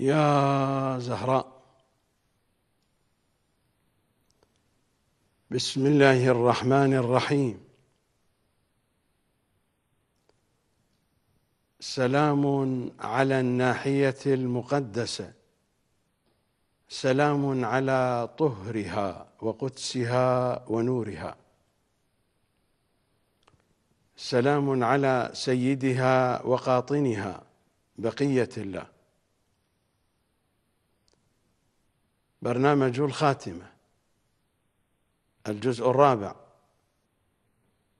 يا زهراء بسم الله الرحمن الرحيم سلام على الناحيه المقدسه سلام على طهرها وقدسها ونورها سلام على سيدها وقاطنها بقيه الله برنامج الخاتمة الجزء الرابع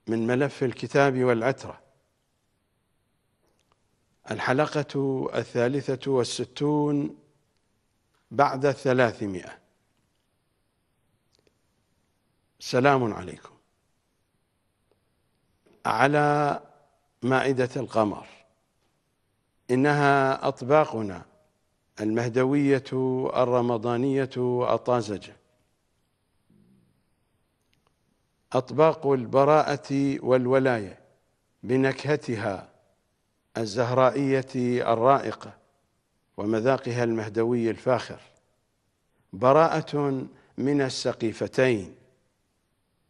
من ملف الكتاب والعترة الحلقة الثالثة والستون بعد الثلاثمائة سلام عليكم على مائدة القمر إنها أطباقنا المهدوية الرمضانية الطازجة أطباق البراءة والولاية بنكهتها الزهرائية الرائقة ومذاقها المهدوي الفاخر براءة من السقيفتين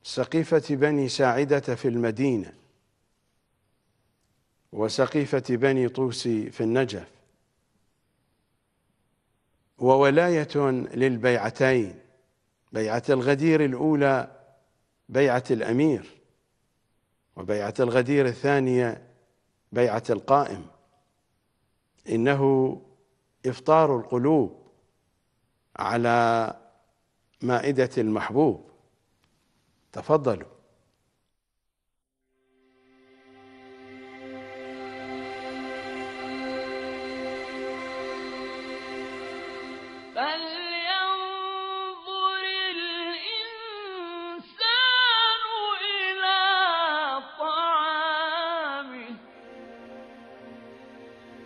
سقيفة بني ساعدة في المدينة وسقيفة بني طوسي في النجف وولاية للبيعتين بيعة الغدير الأولى بيعة الأمير وبيعة الغدير الثانية بيعة القائم إنه إفطار القلوب على مائدة المحبوب تفضلوا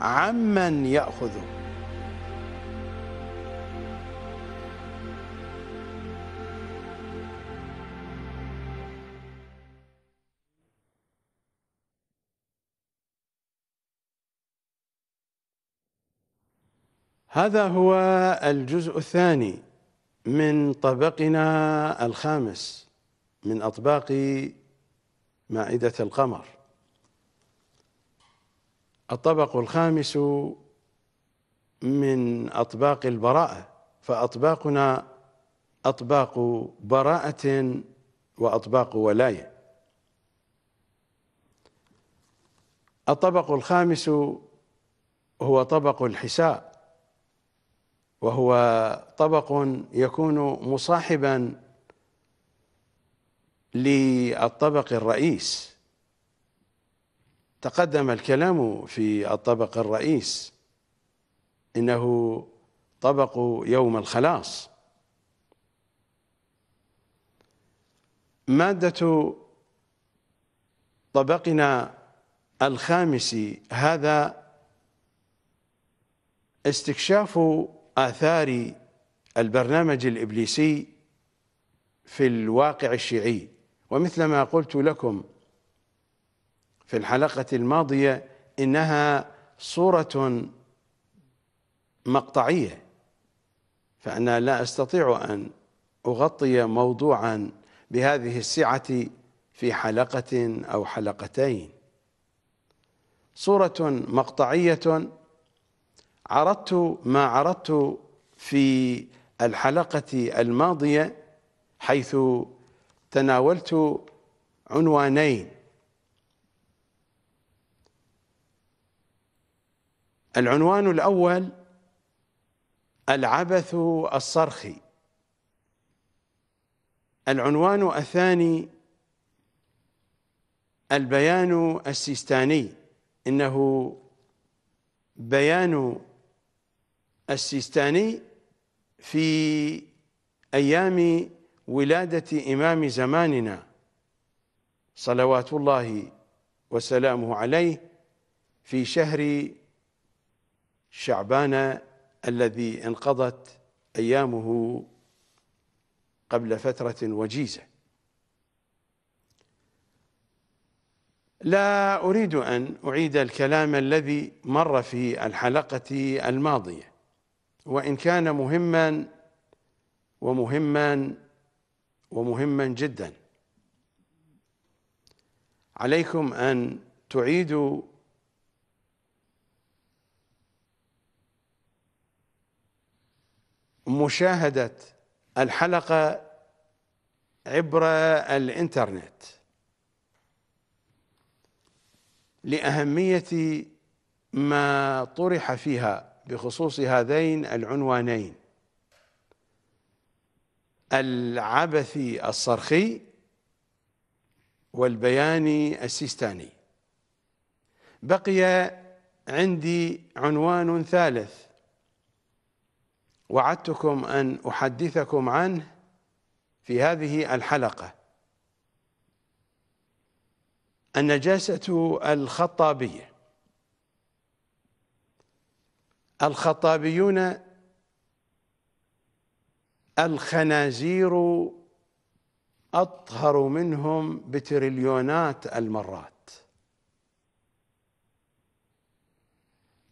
عمن يأخذه هذا هو الجزء الثاني من طبقنا الخامس من أطباق مائدة القمر الطبق الخامس من أطباق البراءة فأطباقنا أطباق براءة وأطباق ولاية الطبق الخامس هو طبق الحساء وهو طبق يكون مصاحبا للطبق الرئيس تقدم الكلام في الطبق الرئيس إنه طبق يوم الخلاص مادة طبقنا الخامس هذا استكشاف آثار البرنامج الإبليسي في الواقع الشيعي ومثل ما قلت لكم في الحلقة الماضية إنها صورة مقطعية فأنا لا أستطيع أن أغطي موضوعا بهذه السعة في حلقة أو حلقتين صورة مقطعية عرضت ما عرضت في الحلقة الماضية حيث تناولت عنوانين العنوان الأول العبث الصرخي العنوان الثاني البيان السيستاني إنه بيان السيستاني في أيام ولادة إمام زماننا صلوات الله وسلامه عليه في شهر شعبان الذي انقضت ايامه قبل فتره وجيزه لا اريد ان اعيد الكلام الذي مر في الحلقه الماضيه وان كان مهما ومهما ومهما جدا عليكم ان تعيدوا مشاهدة الحلقة عبر الإنترنت لأهمية ما طرح فيها بخصوص هذين العنوانين العبثي الصرخي والبياني السيستاني بقي عندي عنوان ثالث وعدتكم أن أحدثكم عنه في هذه الحلقة النجاسة الخطابية الخطابيون الخنازير أطهر منهم بتريليونات المرات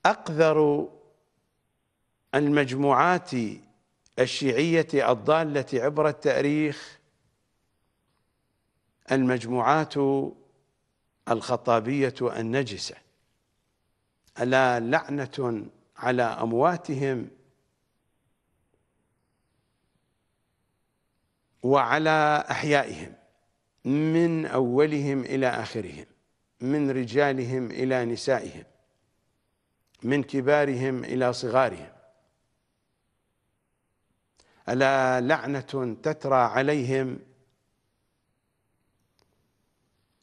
أقذر المجموعات الشيعية الضالة عبر التاريخ المجموعات الخطابية النجسة ألا لعنة على أمواتهم وعلى أحيائهم من أولهم إلى آخرهم من رجالهم إلى نسائهم من كبارهم إلى صغارهم ألا لعنة تترى عليهم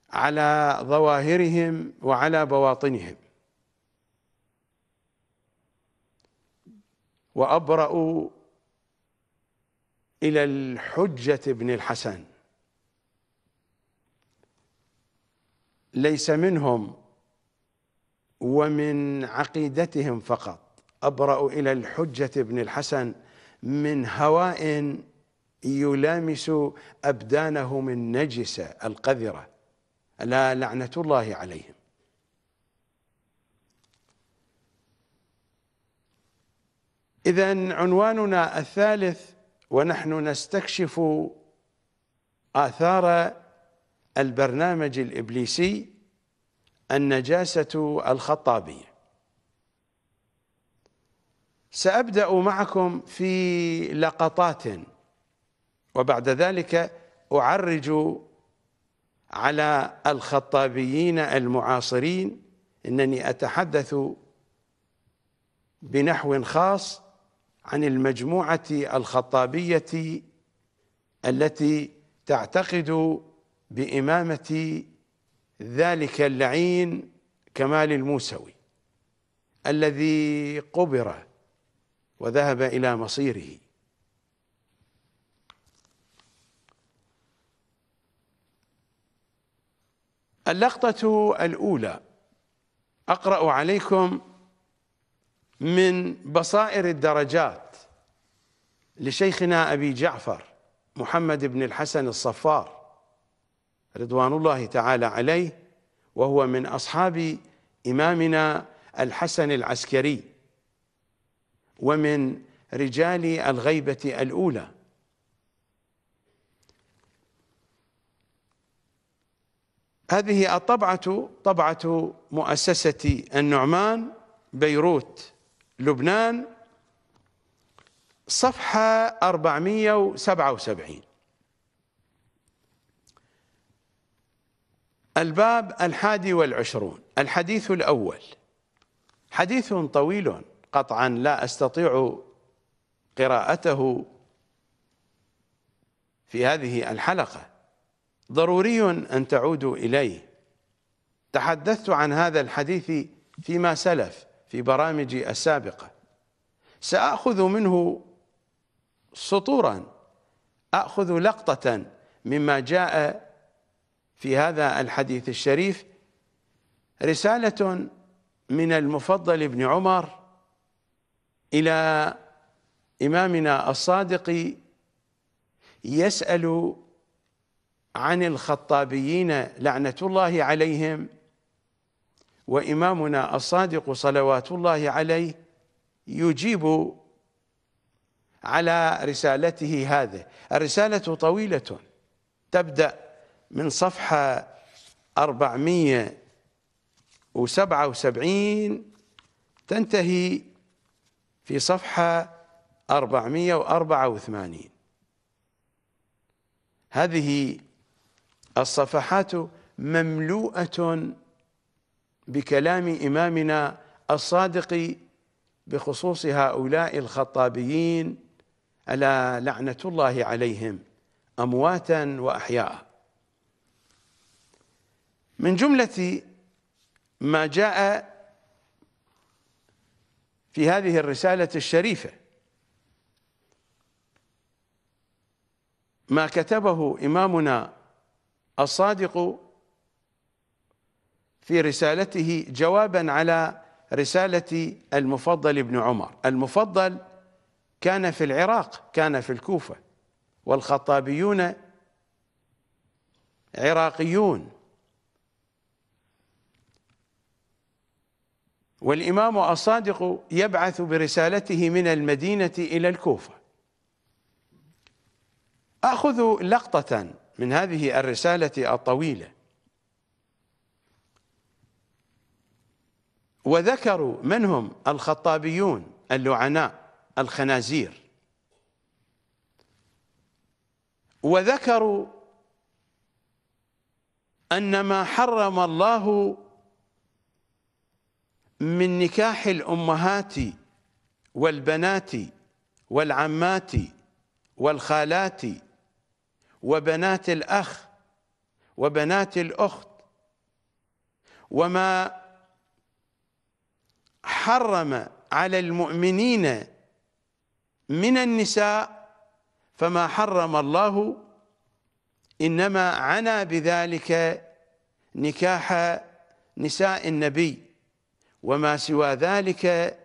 على ظواهرهم وعلى بواطنهم وأبرأوا إلى الحجة بن الحسن ليس منهم ومن عقيدتهم فقط أبرأوا إلى الحجة بن الحسن من هواء يلامس أبدانهم النجسة القذرة لا لعنة الله عليهم إذا عنواننا الثالث ونحن نستكشف آثار البرنامج الإبليسي النجاسة الخطابية سأبدأ معكم في لقطات وبعد ذلك أعرج على الخطابيين المعاصرين إنني أتحدث بنحو خاص عن المجموعة الخطابية التي تعتقد بإمامة ذلك اللعين كمال الموسوي الذي قبر وذهب إلى مصيره اللقطة الأولى أقرأ عليكم من بصائر الدرجات لشيخنا أبي جعفر محمد بن الحسن الصفار رضوان الله تعالى عليه وهو من أصحاب إمامنا الحسن العسكري ومن رجال الغيبة الأولى هذه الطبعة طبعة مؤسسة النعمان بيروت لبنان صفحة 477 الباب الحادي والعشرون الحديث الأول حديث طويل قطعا لا أستطيع قراءته في هذه الحلقة ضروري أن تعودوا إليه تحدثت عن هذا الحديث فيما سلف في برامجي السابقة سأخذ منه سطورا أخذ لقطة مما جاء في هذا الحديث الشريف رسالة من المفضل بن عمر إلى إمامنا الصادق يسأل عن الخطابيين لعنة الله عليهم وإمامنا الصادق صلوات الله عليه يجيب على رسالته هذه الرسالة طويلة تبدأ من صفحة 477 تنتهي في صفحة 484 هذه الصفحات مملوءة بكلام إمامنا الصادق بخصوص هؤلاء الخطابيين ألا لعنة الله عليهم أمواتا وأحياء من جملة ما جاء في هذه الرسالة الشريفة ما كتبه إمامنا الصادق في رسالته جوابا على رسالة المفضل بن عمر المفضل كان في العراق كان في الكوفة والخطابيون عراقيون والإمام الصادق يبعث برسالته من المدينة إلى الكوفة أخذ لقطة من هذه الرسالة الطويلة وذكروا من هم الخطابيون اللعناء الخنازير وذكروا أن ما حرم الله من نكاح الأمهات والبنات والعمات والخالات وبنات الأخ وبنات الأخت وما حرم على المؤمنين من النساء فما حرم الله إنما عنا بذلك نكاح نساء النبي وما سوى ذلك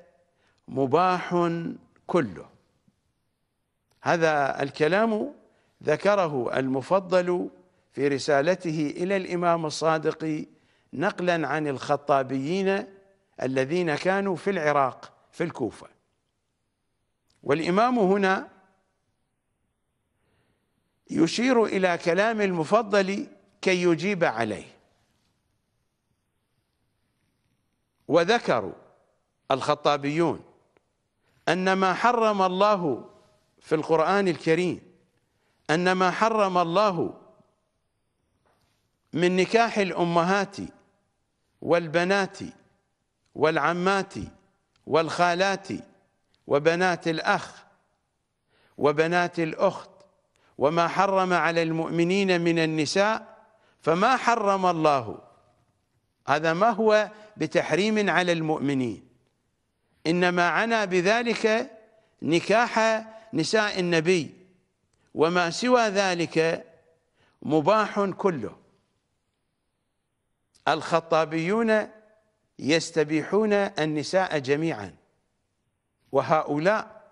مباح كله هذا الكلام ذكره المفضل في رسالته إلى الإمام الصادق نقلا عن الخطابيين الذين كانوا في العراق في الكوفة والإمام هنا يشير إلى كلام المفضل كي يجيب عليه وذكروا الخطابيون أن ما حرم الله في القرآن الكريم أن ما حرم الله من نكاح الأمهات والبنات والعمات والخالات وبنات الأخ وبنات الأخت وما حرم على المؤمنين من النساء فما حرم الله هذا ما هو بتحريم على المؤمنين إنما عنا بذلك نكاح نساء النبي وما سوى ذلك مباح كله الخطابيون يستبيحون النساء جميعا وهؤلاء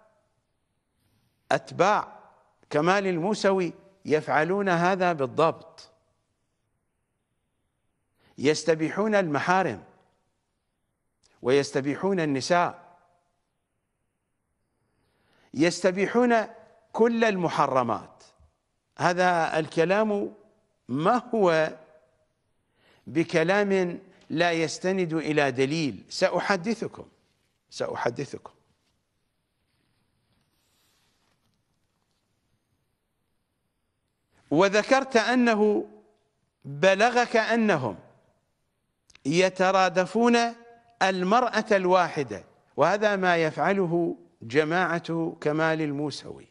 أتباع كمال الموسوي يفعلون هذا بالضبط يستبيحون المحارم ويستبيحون النساء يستبيحون كل المحرمات هذا الكلام ما هو بكلام لا يستند إلى دليل سأحدثكم سأحدثكم وذكرت أنه بلغك أنهم يترادفون المرأة الواحدة وهذا ما يفعله جماعة كمال الموسوي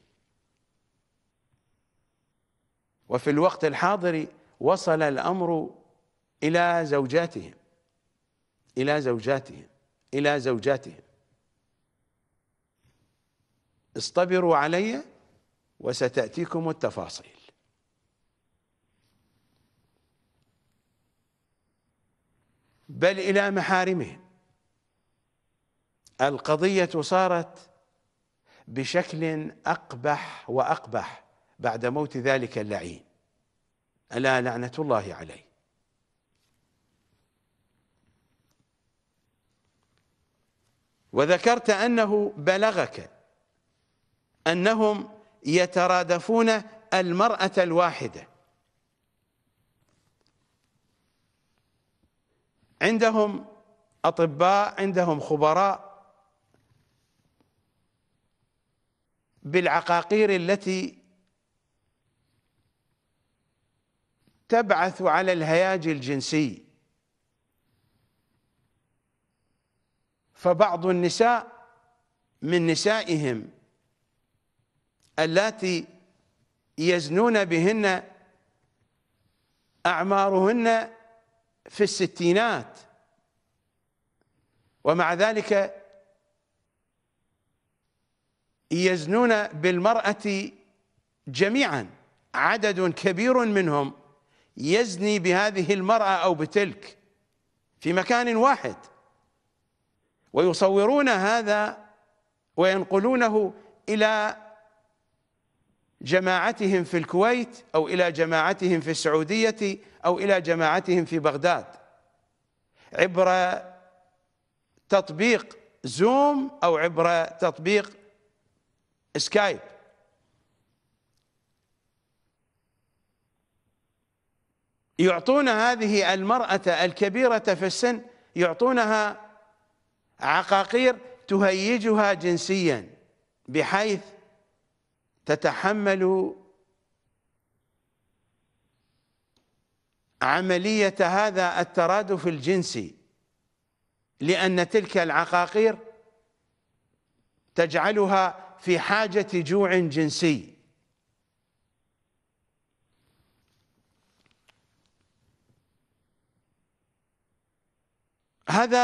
وفي الوقت الحاضر وصل الأمر إلى زوجاتهم إلى زوجاتهم إلى زوجاتهم اصطبروا علي وستأتيكم التفاصيل بل إلى محارمهم القضية صارت بشكل أقبح وأقبح بعد موت ذلك اللعين ألا لعنة الله عليه وذكرت أنه بلغك أنهم يترادفون المرأة الواحدة عندهم اطباء عندهم خبراء بالعقاقير التي تبعث على الهياج الجنسي فبعض النساء من نسائهم اللاتي يزنون بهن أعمارهن في الستينات ومع ذلك يزنون بالمرأة جميعا عدد كبير منهم يزني بهذه المرأة أو بتلك في مكان واحد ويصورون هذا وينقلونه إلى جماعتهم في الكويت أو إلى جماعتهم في السعودية أو إلى جماعتهم في بغداد عبر تطبيق زوم أو عبر تطبيق سكايب يعطون هذه المرأة الكبيرة في السن يعطونها عقاقير تهيجها جنسيا بحيث تتحمل عملية هذا الترادف الجنسي لأن تلك العقاقير تجعلها في حاجة جوع جنسي هذا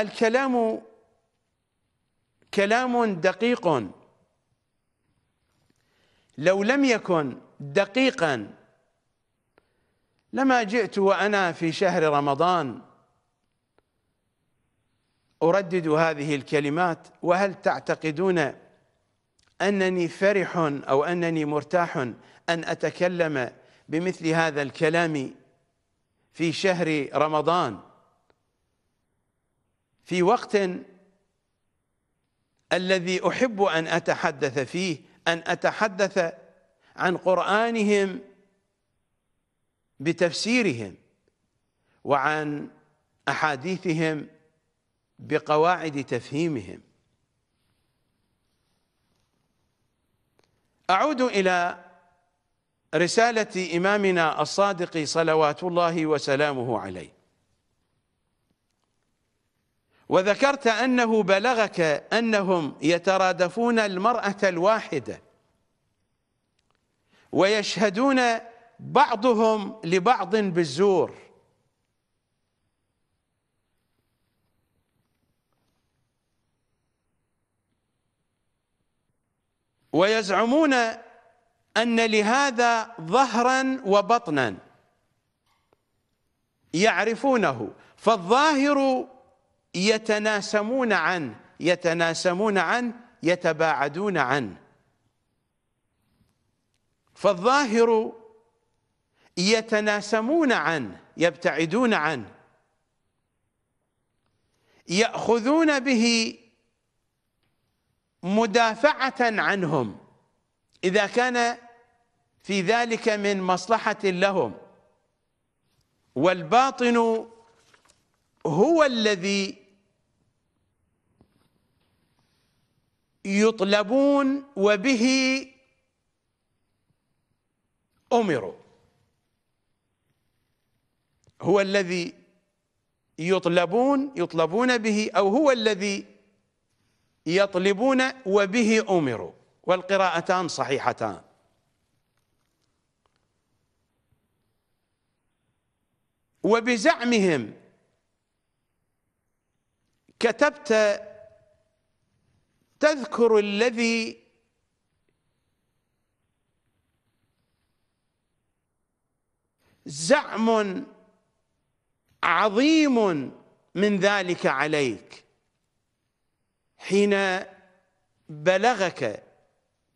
الكلام كلام دقيق لو لم يكن دقيقا لما جئت وأنا في شهر رمضان أردد هذه الكلمات وهل تعتقدون أنني فرح أو أنني مرتاح أن أتكلم بمثل هذا الكلام في شهر رمضان في وقت الذي أحب أن أتحدث فيه أن أتحدث عن قرآنهم بتفسيرهم وعن أحاديثهم بقواعد تفهيمهم أعود إلى رسالة إمامنا الصادق صلوات الله وسلامه عليه وذكرت أنه بلغك أنهم يترادفون المرأة الواحدة ويشهدون بعضهم لبعض بالزور ويزعمون أن لهذا ظهرا وبطنا يعرفونه فالظاهر يتناسمون عن يتناسمون عن يتباعدون عن فالظاهر يتناسمون عن يبتعدون عن يأخذون به مدافعة عنهم إذا كان في ذلك من مصلحة لهم والباطن هو الذي يطلبون وبه أمروا هو الذي يطلبون يطلبون به أو هو الذي يطلبون وبه أمروا والقراءتان صحيحتان وبزعمهم كتبت تذكر الذي زعم عظيم من ذلك عليك حين بلغك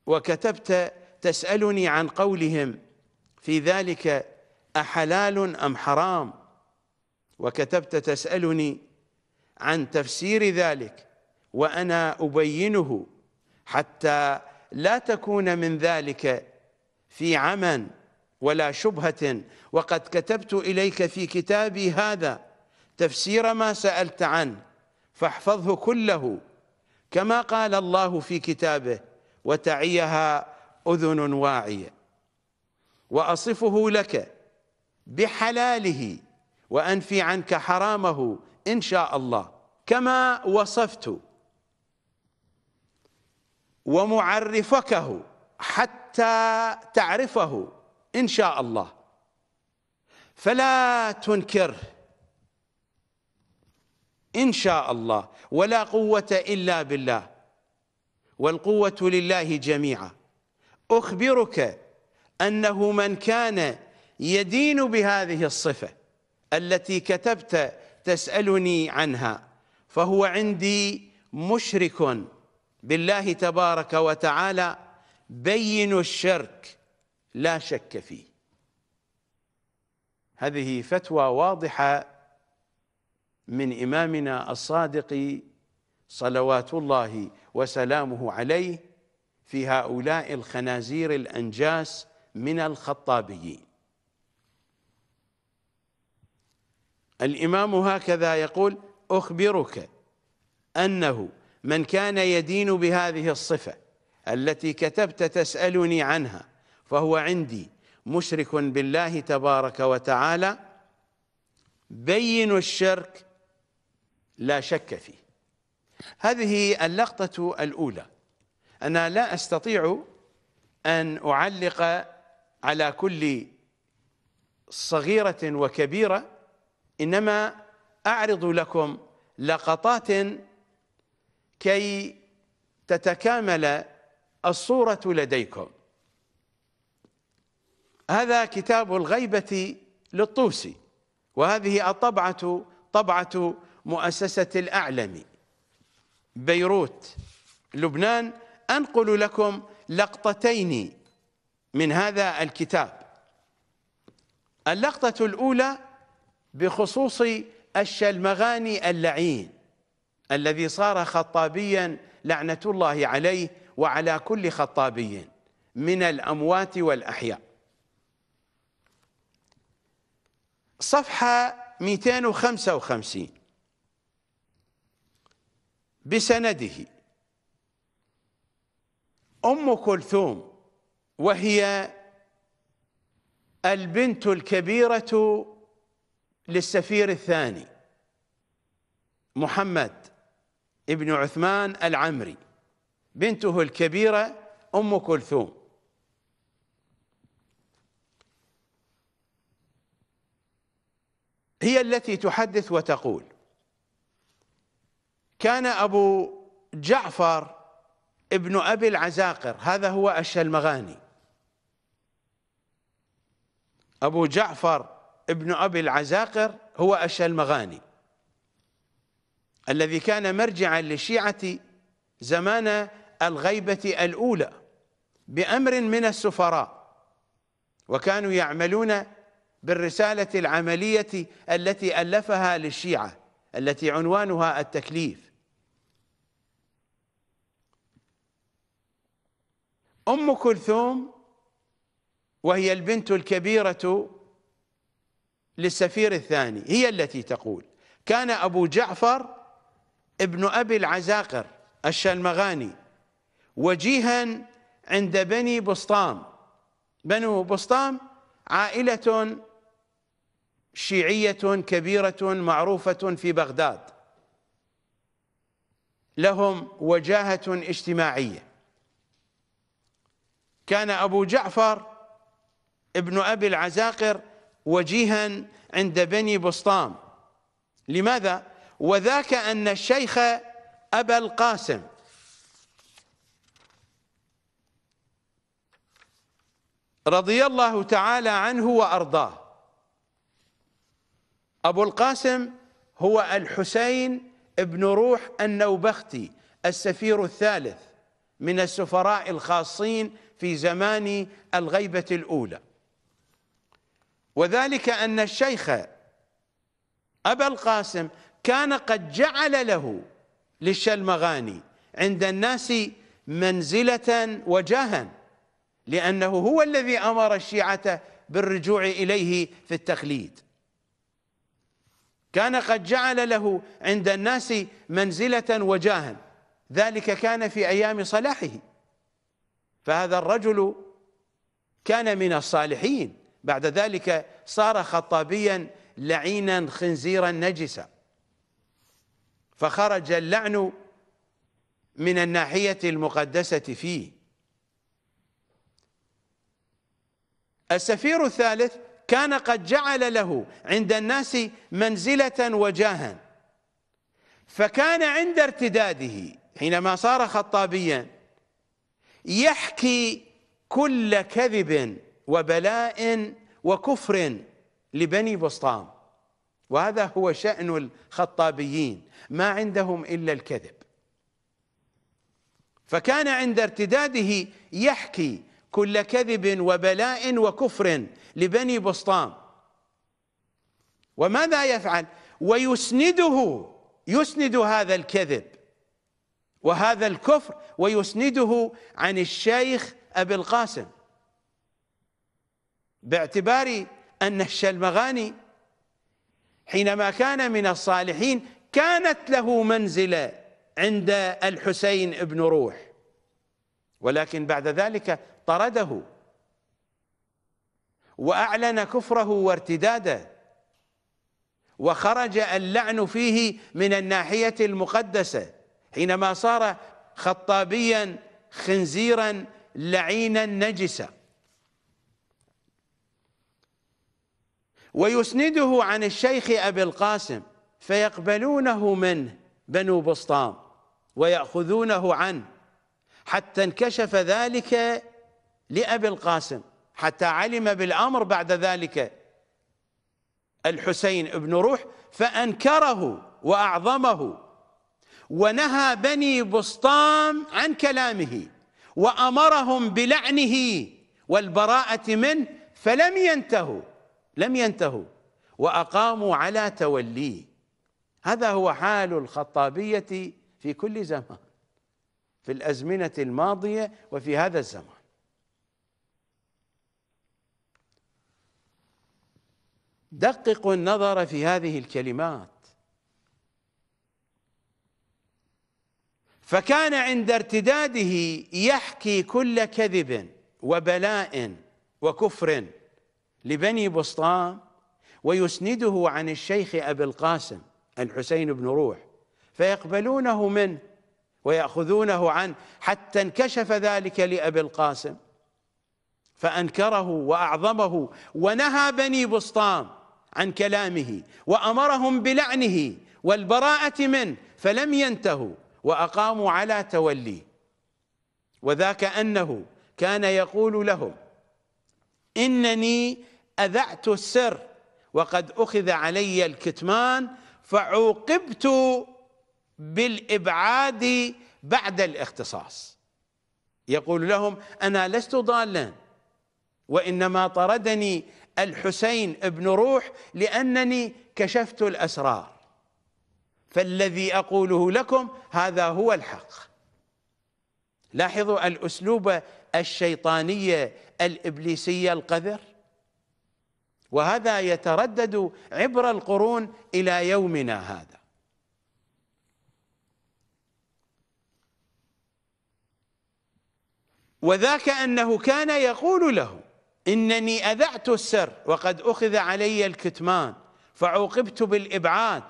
وكتبت تسألني عن قولهم في ذلك أحلال أم حرام وكتبت تسألني عن تفسير ذلك وأنا أبينه حتى لا تكون من ذلك في عمى ولا شبهة وقد كتبت إليك في كتابي هذا تفسير ما سألت عنه فاحفظه كله كما قال الله في كتابه وتعيها أذن واعية وأصفه لك بحلاله وأنفي عنك حرامه إن شاء الله كما وصفت ومعرفكه حتى تعرفه إن شاء الله فلا تنكره إن شاء الله ولا قوة إلا بالله والقوة لله جميعا أخبرك أنه من كان يدين بهذه الصفة التي كتبت تسألني عنها فهو عندي مشرك بالله تبارك وتعالى بين الشرك لا شك فيه هذه فتوى واضحة من إمامنا الصادق صلوات الله وسلامه عليه في هؤلاء الخنازير الأنجاس من الخطابيين الإمام هكذا يقول أخبرك أنه من كان يدين بهذه الصفة التي كتبت تسألني عنها فهو عندي مشرك بالله تبارك وتعالى بين الشرك لا شك فيه هذه اللقطة الأولى أنا لا أستطيع أن أعلق على كل صغيرة وكبيرة إنما أعرض لكم لقطات كي تتكامل الصورة لديكم هذا كتاب الغيبة للطوسي وهذه الطبعة طبعة مؤسسة الأعلم بيروت لبنان أنقل لكم لقطتين من هذا الكتاب اللقطة الأولى بخصوص الشلمغاني اللعين الذي صار خطابيا لعنة الله عليه وعلى كل خطابي من الأموات والأحياء صفحة 255 بسنده أم كلثوم وهي البنت الكبيرة للسفير الثاني محمد ابن عثمان العمري بنته الكبيرة أم كلثوم هي التي تحدث وتقول كان أبو جعفر ابن أبي العزاقر هذا هو الشلمغاني أبو جعفر ابن أبي العزاقر هو الشلمغاني الذي كان مرجعا للشيعة زمان الغيبة الأولى بأمر من السفراء وكانوا يعملون بالرسالة العملية التي ألفها للشيعة التي عنوانها التكليف أم كلثوم وهي البنت الكبيرة للسفير الثاني هي التي تقول كان أبو جعفر ابن أبي العزاقر الشلمغاني وجيها عند بني بسطام بنو بسطام عائلة شيعية كبيرة معروفة في بغداد لهم وجاهة اجتماعية كان أبو جعفر ابن أبي العزاقر وجيها عند بني بسطام لماذا؟ وذاك أن الشيخ أبا القاسم رضي الله تعالى عنه وأرضاه أبو القاسم هو الحسين بن روح النوبختي السفير الثالث من السفراء الخاصين في زمان الغيبة الأولى وذلك أن الشيخ أبا القاسم كان قد جعل له للشلمغاني عند الناس منزلة وجاها لأنه هو الذي أمر الشيعة بالرجوع إليه في التخليد كان قد جعل له عند الناس منزلة وجاها ذلك كان في أيام صلاحه فهذا الرجل كان من الصالحين بعد ذلك صار خطابيا لعينا خنزيرا نجسا فخرج اللعن من الناحية المقدسة فيه السفير الثالث كان قد جعل له عند الناس منزلة وجاها فكان عند ارتداده حينما صار خطابيا يحكي كل كذب وبلاء وكفر لبني بسطام وهذا هو شأن الخطابيين ما عندهم إلا الكذب فكان عند ارتداده يحكي كل كذب وبلاء وكفر لبني بسطام وماذا يفعل ويسنده يسند هذا الكذب وهذا الكفر ويسنده عن الشيخ أبي القاسم باعتبار أن الشلمغاني حينما كان من الصالحين كانت له منزلة عند الحسين بن روح ولكن بعد ذلك طرده وأعلن كفره وارتداده وخرج اللعن فيه من الناحية المقدسة حينما صار خطابيا خنزيرا لعينا نجسا ويسنده عن الشيخ أبي القاسم فيقبلونه منه بنو بسطام ويأخذونه عنه حتى انكشف ذلك لأبي القاسم حتى علم بالأمر بعد ذلك الحسين بن روح فأنكره وأعظمه ونهى بني بسطام عن كلامه وأمرهم بلعنه والبراءة منه فلم ينتهوا لم ينتهوا واقاموا على توليه هذا هو حال الخطابيه في كل زمان في الازمنه الماضيه وفي هذا الزمان دققوا النظر في هذه الكلمات فكان عند ارتداده يحكي كل كذب وبلاء وكفر لبني بسطام ويسنده عن الشيخ أبي القاسم الحسين بن روح فيقبلونه منه ويأخذونه عنه حتى انكشف ذلك لأبي القاسم فأنكره وأعظمه ونهى بني بسطام عن كلامه وأمرهم بلعنه والبراءة منه فلم ينتهوا وأقاموا على توليه وذاك أنه كان يقول لهم إنني أذعت السر وقد أخذ علي الكتمان فعوقبت بالإبعاد بعد الاختصاص يقول لهم أنا لست ضالا وإنما طردني الحسين ابن روح لأنني كشفت الأسرار فالذي أقوله لكم هذا هو الحق لاحظوا الأسلوب الشيطانية الإبليسية القذر وهذا يتردد عبر القرون إلى يومنا هذا وذاك أنه كان يقول له إنني أذعت السر وقد أخذ علي الكتمان فعوقبت بالإبعاد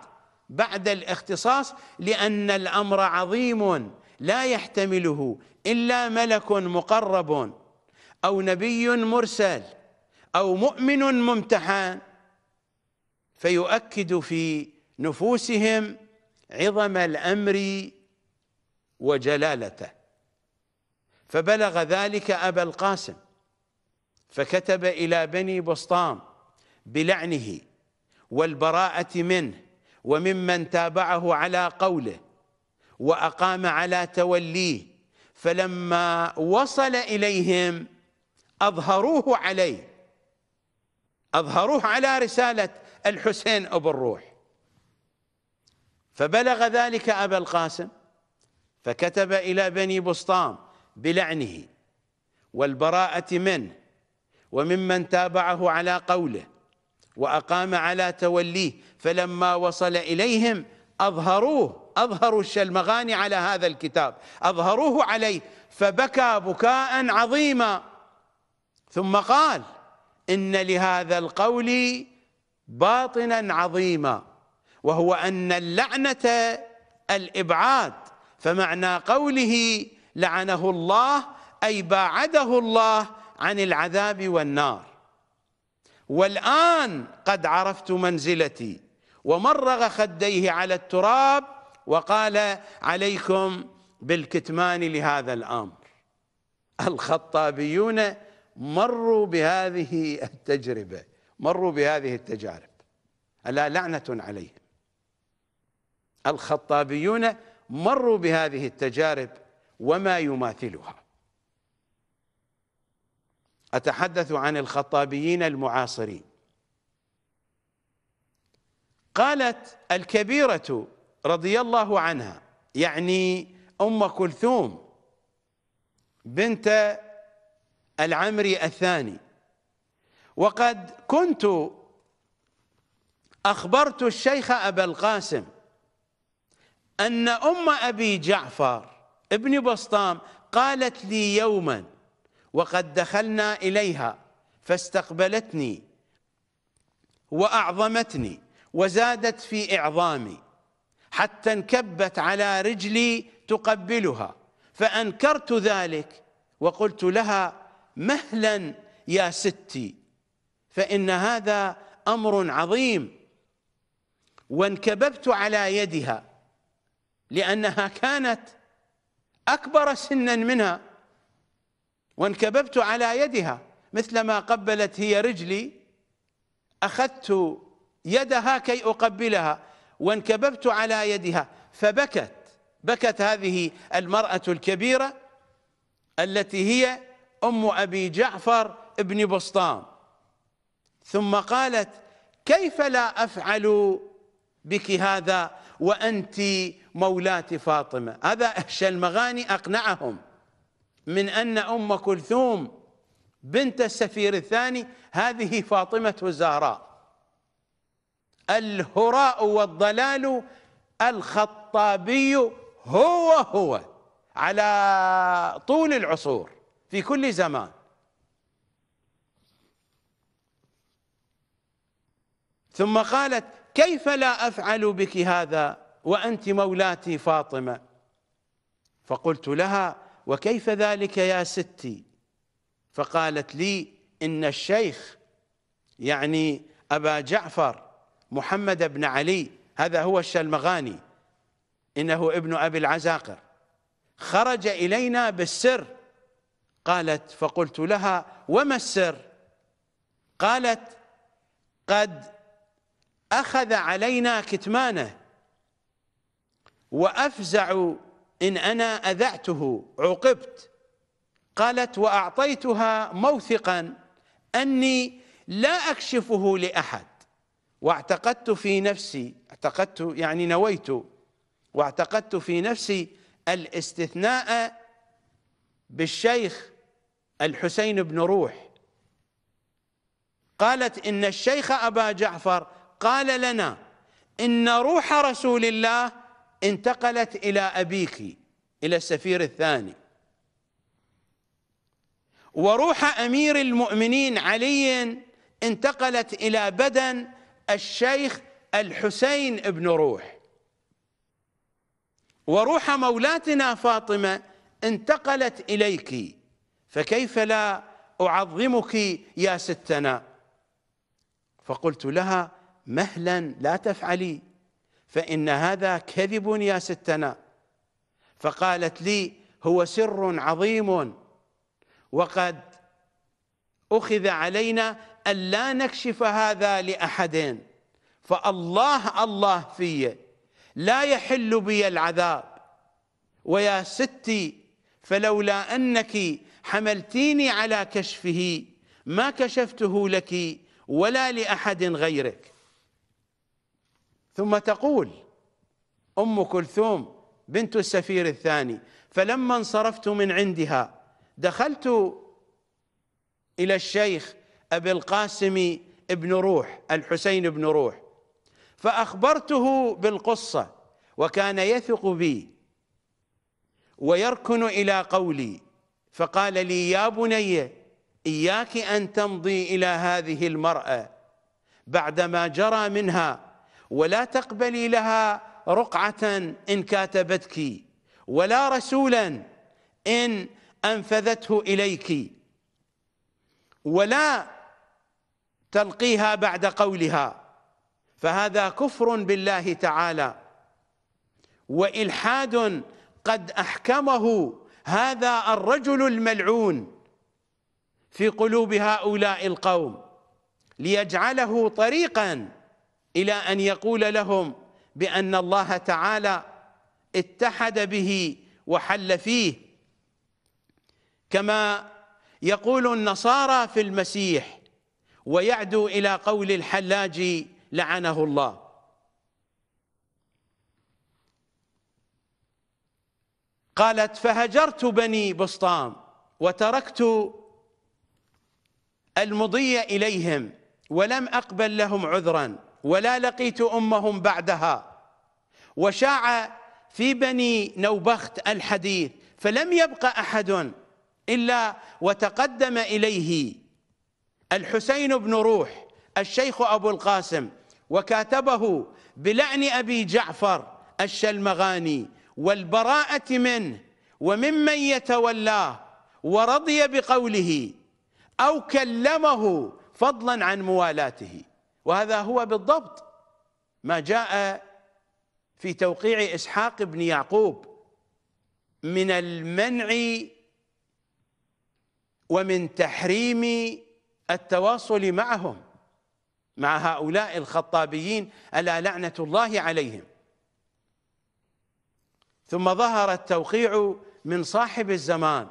بعد الاختصاص لأن الأمر عظيم لا يحتمله إلا ملك مقرب أو نبي مرسل أو مؤمن ممتحن فيؤكد في نفوسهم عظم الأمر وجلالته فبلغ ذلك أبا القاسم فكتب إلى بني بسطام بلعنه والبراءة منه وممن تابعه على قوله واقام على توليه فلما وصل اليهم اظهروه عليه اظهروه على رساله الحسين ابو الروح فبلغ ذلك ابا القاسم فكتب الى بني بسطام بلعنه والبراءه منه وممن تابعه على قوله واقام على توليه فلما وصل اليهم اظهروه أظهروا الشلمغاني على هذا الكتاب أظهروه عليه فبكى بكاء عظيما ثم قال إن لهذا القول باطنا عظيما وهو أن اللعنة الإبعاد فمعنى قوله لعنه الله أي باعده الله عن العذاب والنار والآن قد عرفت منزلتي ومرغ خديه على التراب وقال عليكم بالكتمان لهذا الامر الخطابيون مروا بهذه التجربه مروا بهذه التجارب الا لعنه عليهم الخطابيون مروا بهذه التجارب وما يماثلها اتحدث عن الخطابيين المعاصرين قالت الكبيره رضي الله عنها يعني أم كلثوم بنت العمري الثاني وقد كنت أخبرت الشيخ أبا القاسم أن أم أبي جعفر ابن بسطام قالت لي يوما وقد دخلنا إليها فاستقبلتني وأعظمتني وزادت في إعظامي حتى انكبت على رجلي تقبلها فأنكرت ذلك وقلت لها مهلا يا ستي فإن هذا أمر عظيم وانكببت على يدها لأنها كانت أكبر سنا منها وانكببت على يدها مثلما قبلت هي رجلي أخذت يدها كي أقبلها وانكببت على يدها فبكت بكت هذه المرأة الكبيرة التي هي أم أبي جعفر ابن بسطام ثم قالت كيف لا أفعل بك هذا وأنت مولاة فاطمة هذا أحشى المغاني أقنعهم من أن أم كلثوم بنت السفير الثاني هذه فاطمة الزهراء الهراء والضلال الخطابي هو هو على طول العصور في كل زمان ثم قالت كيف لا أفعل بك هذا وأنت مولاتي فاطمة فقلت لها وكيف ذلك يا ستي فقالت لي إن الشيخ يعني أبا جعفر محمد بن علي هذا هو الشلمغاني إنه ابن أبي العزاقر خرج إلينا بالسر قالت فقلت لها وما السر قالت قد أخذ علينا كتمانه وأفزع إن أنا أذعته عوقبت قالت وأعطيتها موثقا أني لا أكشفه لأحد واعتقدت في نفسي اعتقدت يعني نويت واعتقدت في نفسي الاستثناء بالشيخ الحسين بن روح قالت إن الشيخ أبا جعفر قال لنا إن روح رسول الله انتقلت إلى أبيك إلى السفير الثاني وروح أمير المؤمنين علي انتقلت إلى بدن الشيخ الحسين بن روح وروح مولاتنا فاطمة انتقلت إليك فكيف لا أعظمك يا ستنا فقلت لها مهلا لا تفعلي فإن هذا كذب يا ستنا فقالت لي هو سر عظيم وقد أخذ علينا أن لا نكشف هذا لأحدين فالله الله في لا يحل بي العذاب ويا ستي فلولا أنك حملتيني على كشفه ما كشفته لك ولا لأحد غيرك ثم تقول أم كلثوم بنت السفير الثاني فلما انصرفت من عندها دخلت إلى الشيخ أبي القاسم بن روح الحسين بن روح فأخبرته بالقصة وكان يثق بي ويركن إلى قولي فقال لي يا بني إياك أن تمضي إلى هذه المرأة بعدما جرى منها ولا تقبلي لها رقعة إن كاتبتك ولا رسولا إن أنفذته إليك ولا تلقيها بعد قولها فهذا كفر بالله تعالى والحاد قد احكمه هذا الرجل الملعون في قلوب هؤلاء القوم ليجعله طريقا الى ان يقول لهم بان الله تعالى اتحد به وحل فيه كما يقول النصارى في المسيح ويعدو إلى قول الحلاج لعنه الله قالت فهجرت بني بسطام وتركت المضي إليهم ولم أقبل لهم عذرا ولا لقيت أمهم بعدها وشاع في بني نوبخت الحديث فلم يبق أحد إلا وتقدم إليه الحسين بن روح الشيخ أبو القاسم وكاتبه بلعن أبي جعفر الشلمغاني والبراءة منه وممن يتولاه ورضي بقوله أو كلمه فضلا عن موالاته وهذا هو بالضبط ما جاء في توقيع إسحاق بن يعقوب من المنع ومن تحريم التواصل معهم مع هؤلاء الخطابيين ألا لعنة الله عليهم ثم ظهر التوقيع من صاحب الزمان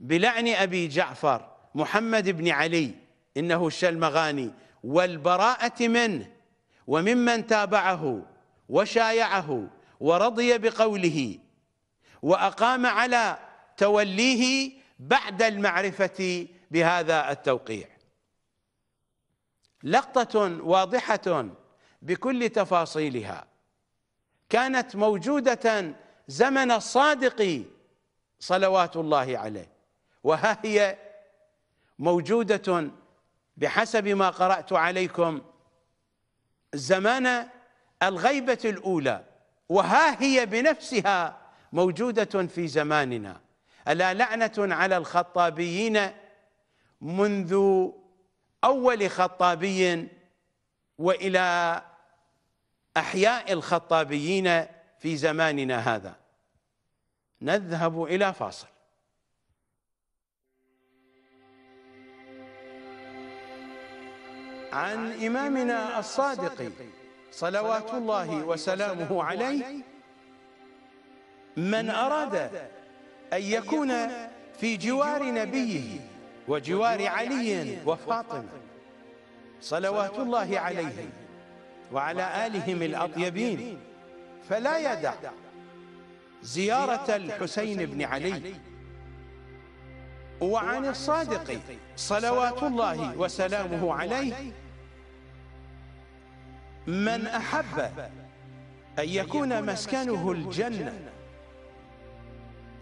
بلعن أبي جعفر محمد بن علي إنه الشلمغاني والبراءة منه وممن تابعه وشايعه ورضي بقوله وأقام على توليه بعد المعرفة بهذا التوقيع لقطة واضحة بكل تفاصيلها كانت موجودة زمن الصادق صلوات الله عليه وها هي موجودة بحسب ما قرأت عليكم زمان الغيبة الأولى وها هي بنفسها موجودة في زماننا ألا لعنة على الخطابيين منذ أول خطابي وإلى أحياء الخطابيين في زماننا هذا نذهب إلى فاصل عن إمامنا الصادق صلوات الله وسلامه عليه من أراد أن يكون في جوار نبيه وجوار علي وفاطمة صلوات الله عليهم وعلى آلهم الأطيبين فلا يدع زيارة الحسين بن علي وعن الصادق صلوات الله وسلامه عليه من أحب أن يكون مسكنه الجنة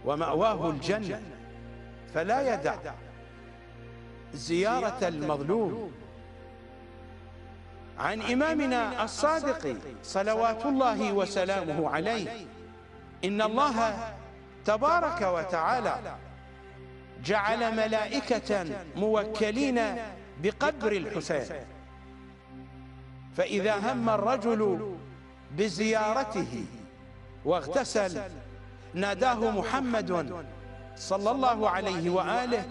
ومأواه الجنة فلا يدع زيارة المظلوم عن إمامنا الصادق صلوات الله وسلامه عليه إن الله تبارك وتعالى جعل ملائكة موكلين بقبر الحسين فإذا هم الرجل بزيارته واغتسل ناداه محمد صلى الله عليه وآله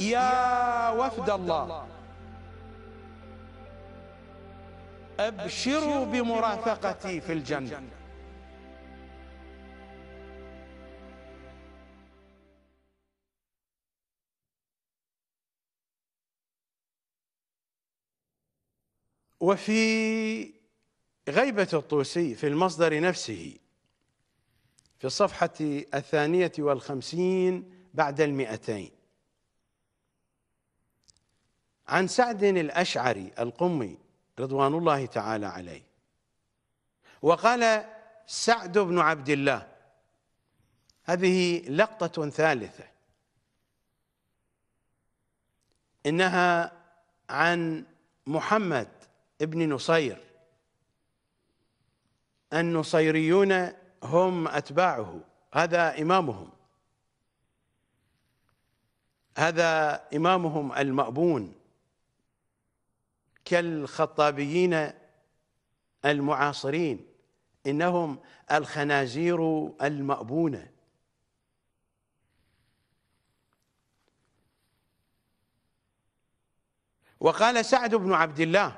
يا وفد الله أبشروا بمرافقتي في الجنة وفي غيبة الطوسي في المصدر نفسه في الصفحة الثانية والخمسين بعد المئتين عن سعد الأشعري القمي رضوان الله تعالى عليه وقال سعد بن عبد الله هذه لقطة ثالثة إنها عن محمد بن نصير النصيريون هم أتباعه هذا إمامهم هذا إمامهم المأبون كالخطابيين المعاصرين إنهم الخنازير المأبونة وقال سعد بن عبد الله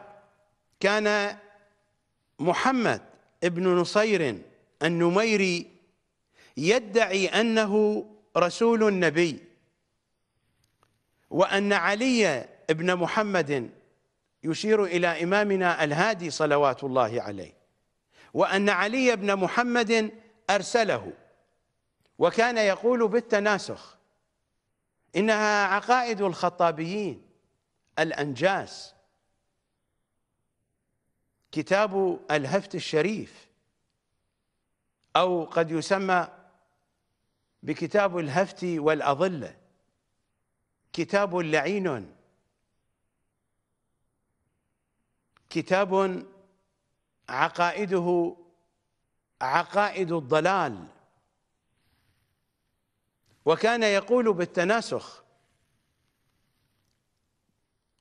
كان محمد بن نصير النميري يدعي أنه رسول النبي وأن علي بن محمد يشير إلى إمامنا الهادي صلوات الله عليه وأن علي بن محمد أرسله وكان يقول بالتناسخ إنها عقائد الخطابيين الأنجاس كتاب الهفت الشريف أو قد يسمى بكتاب الهفت والأظلة كتاب لعين كتاب عقائده عقائد الضلال وكان يقول بالتناسخ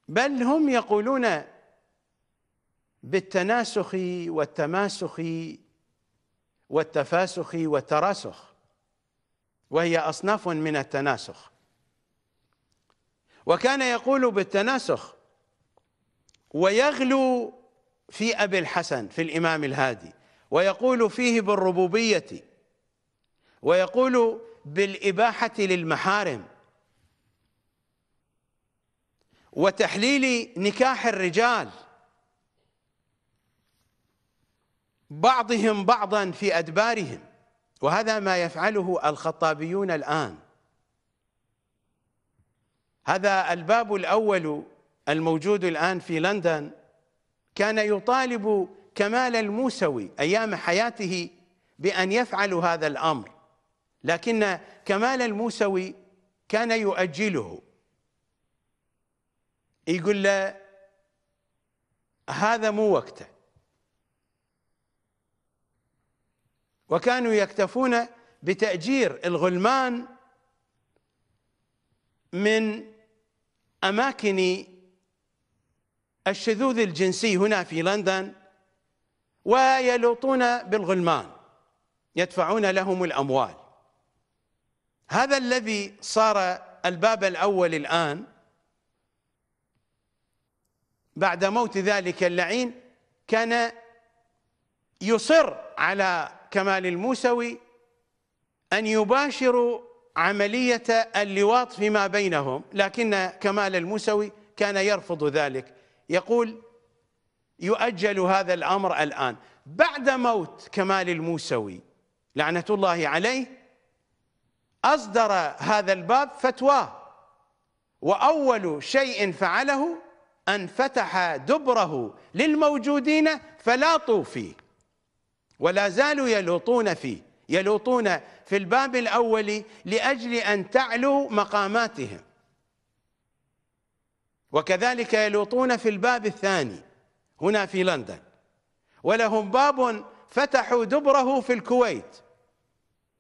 بل هم يقولون بالتناسخ والتماسخ والتفاسخ والتراسخ وهي أصناف من التناسخ وكان يقول بالتناسخ ويغلو في أبي الحسن في الإمام الهادي ويقول فيه بالربوبية ويقول بالإباحة للمحارم وتحليل نكاح الرجال بعضهم بعضا في أدبارهم وهذا ما يفعله الخطابيون الآن هذا الباب الأول الموجود الآن في لندن كان يطالب كمال الموسوي أيام حياته بأن يفعل هذا الأمر لكن كمال الموسوي كان يؤجله يقول له هذا مو وقته وكانوا يكتفون بتأجير الغلمان من أماكن الشذوذ الجنسي هنا في لندن ويلوطون بالغلمان يدفعون لهم الأموال هذا الذي صار الباب الأول الآن بعد موت ذلك اللعين كان يصر على كمال الموسوي أن يباشروا عملية اللواط فيما بينهم لكن كمال الموسوي كان يرفض ذلك يقول يؤجل هذا الأمر الآن بعد موت كمال الموسوي لعنة الله عليه أصدر هذا الباب فتواه وأول شيء فعله أن فتح دبره للموجودين فلاطوا فيه ولا زالوا يلوطون فيه يلوطون في الباب الأول لأجل أن تعلو مقاماتهم وكذلك يلوطون في الباب الثاني هنا في لندن ولهم باب فتحوا دبره في الكويت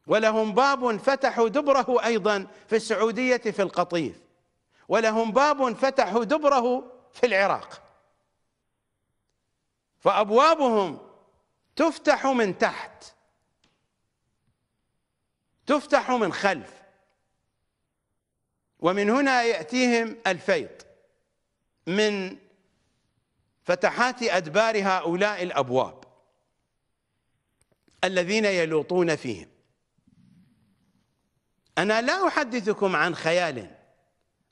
ولهم باب فتحوا دبره أيضا في السعودية في القطيف ولهم باب فتحوا دبره في العراق فأبوابهم تفتح من تحت تفتح من خلف ومن هنا يأتيهم الفيض من فتحات أدبار هؤلاء الأبواب الذين يلوطون فيهم أنا لا أحدثكم عن خيال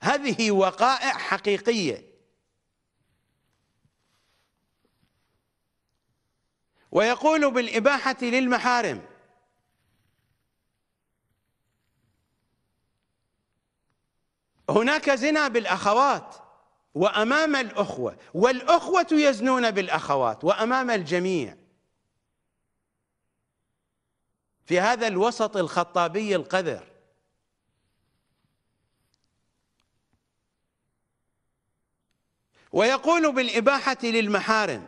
هذه وقائع حقيقية ويقول بالإباحة للمحارم هناك زنا بالأخوات وامام الاخوه والاخوه يزنون بالاخوات وامام الجميع في هذا الوسط الخطابي القذر ويقول بالاباحه للمحارم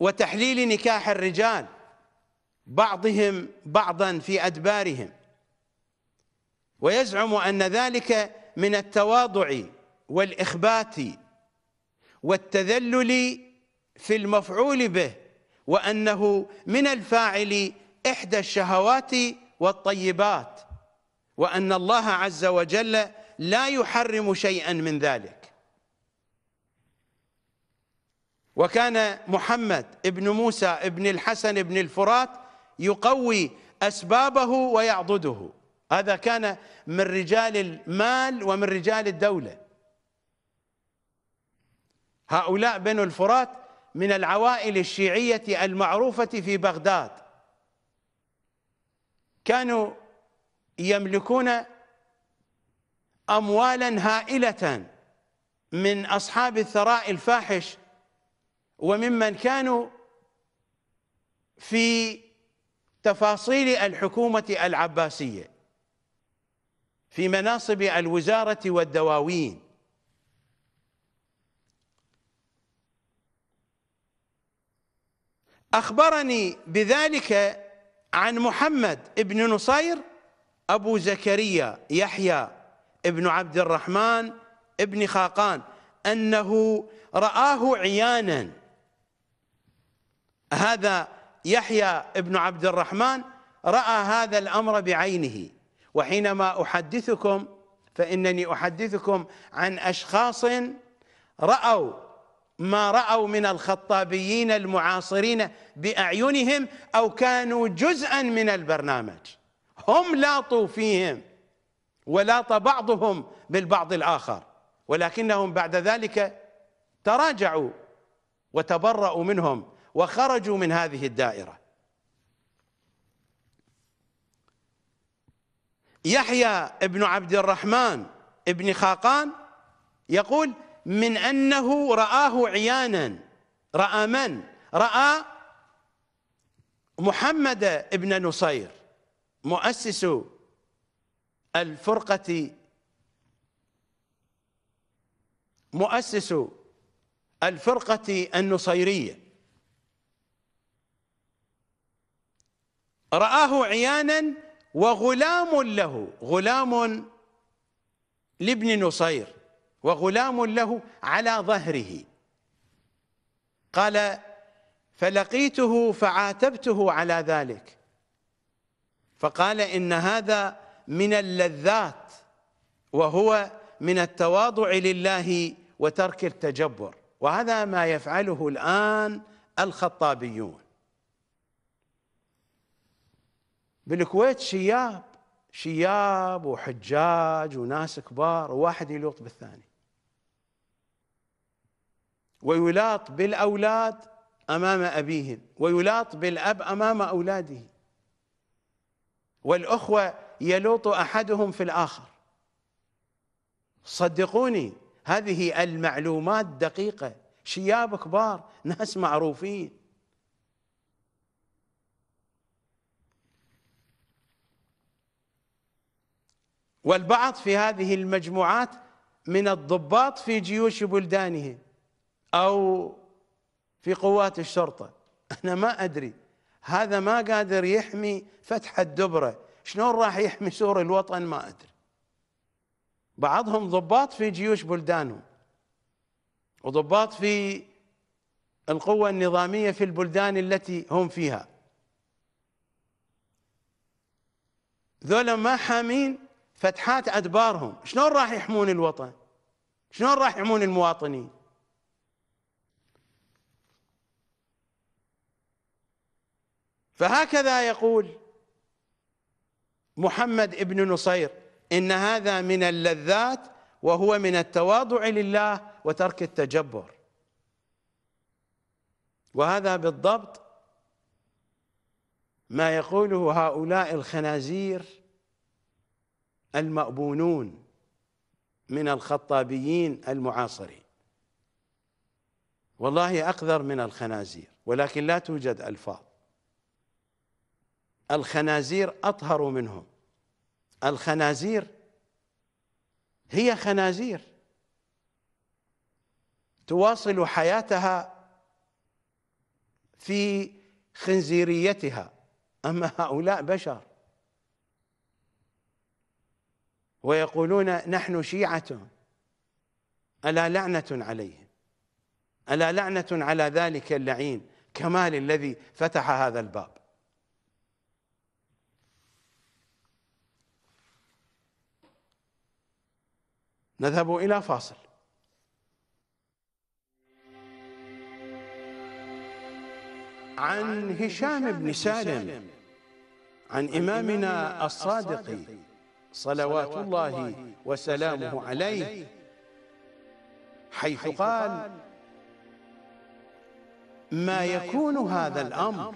وتحليل نكاح الرجال بعضهم بعضا في ادبارهم ويزعم ان ذلك من التواضع والاخبات والتذلل في المفعول به وأنه من الفاعل إحدى الشهوات والطيبات وأن الله عز وجل لا يحرم شيئا من ذلك وكان محمد ابن موسى ابن الحسن ابن الفرات يقوي أسبابه ويعضده هذا كان من رجال المال ومن رجال الدولة هؤلاء بنو الفرات من العوائل الشيعية المعروفة في بغداد كانوا يملكون أموالا هائلة من أصحاب الثراء الفاحش وممن كانوا في تفاصيل الحكومة العباسية في مناصب الوزارة والدواوين أخبرني بذلك عن محمد بن نصير أبو زكريا يحيى ابن عبد الرحمن ابن خاقان أنه رآه عيانا هذا يحيى ابن عبد الرحمن رأى هذا الأمر بعينه وحينما أحدثكم فإنني أحدثكم عن أشخاص رأوا ما رأوا من الخطابيين المعاصرين بأعينهم أو كانوا جزءا من البرنامج هم لاطوا فيهم ولاط بعضهم بالبعض الآخر ولكنهم بعد ذلك تراجعوا وتبرأوا منهم وخرجوا من هذه الدائرة يحيى ابن عبد الرحمن ابن خاقان يقول من أنه رآه عيانا رأى من؟ رأى محمد ابن نصير مؤسس الفرقة مؤسس الفرقة النصيرية رآه عيانا وغلام له غلام لابن نصير وغلام له على ظهره قال فلقيته فعاتبته على ذلك فقال إن هذا من اللذات وهو من التواضع لله وترك التجبر وهذا ما يفعله الآن الخطابيون بالكويت شياب شياب وحجاج وناس كبار وواحد يلوط بالثاني ويلاط بالأولاد أمام أبيهم ويلاط بالأب أمام أولاده والأخوة يلوط أحدهم في الآخر صدقوني هذه المعلومات دقيقة شياب كبار ناس معروفين والبعض في هذه المجموعات من الضباط في جيوش بلدانهم أو في قوات الشرطة أنا ما أدري هذا ما قادر يحمي فتح الدبرة شلون راح يحمي سور الوطن ما أدري بعضهم ضباط في جيوش بلدانهم وضباط في القوة النظامية في البلدان التي هم فيها ذولا ما حامين فتحات أدبارهم شلون راح يحمون الوطن شلون راح يحمون المواطنين فهكذا يقول محمد ابن نصير إن هذا من اللذات وهو من التواضع لله وترك التجبر وهذا بالضبط ما يقوله هؤلاء الخنازير المأبونون من الخطابيين المعاصرين والله أقذر من الخنازير ولكن لا توجد ألفاظ الخنازير أطهر منهم الخنازير هي خنازير تواصل حياتها في خنزيريتها أما هؤلاء بشر ويقولون نحن شيعة ألا لعنة عليهم ألا لعنة على ذلك اللعين كمال الذي فتح هذا الباب نذهب إلى فاصل عن هشام بن سالم عن إمامنا الصادق صلوات الله وسلامه عليه حيث قال ما يكون هذا الأمر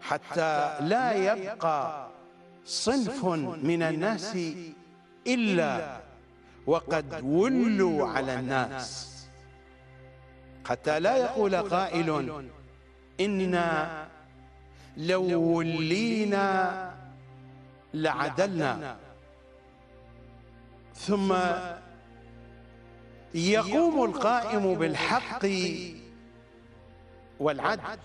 حتى لا يبقى صنف من الناس إلا وقد ولوا على الناس حتى لا يقول قائل إننا لو ولينا لعدلنا ثم يقوم القائم بالحق والعدل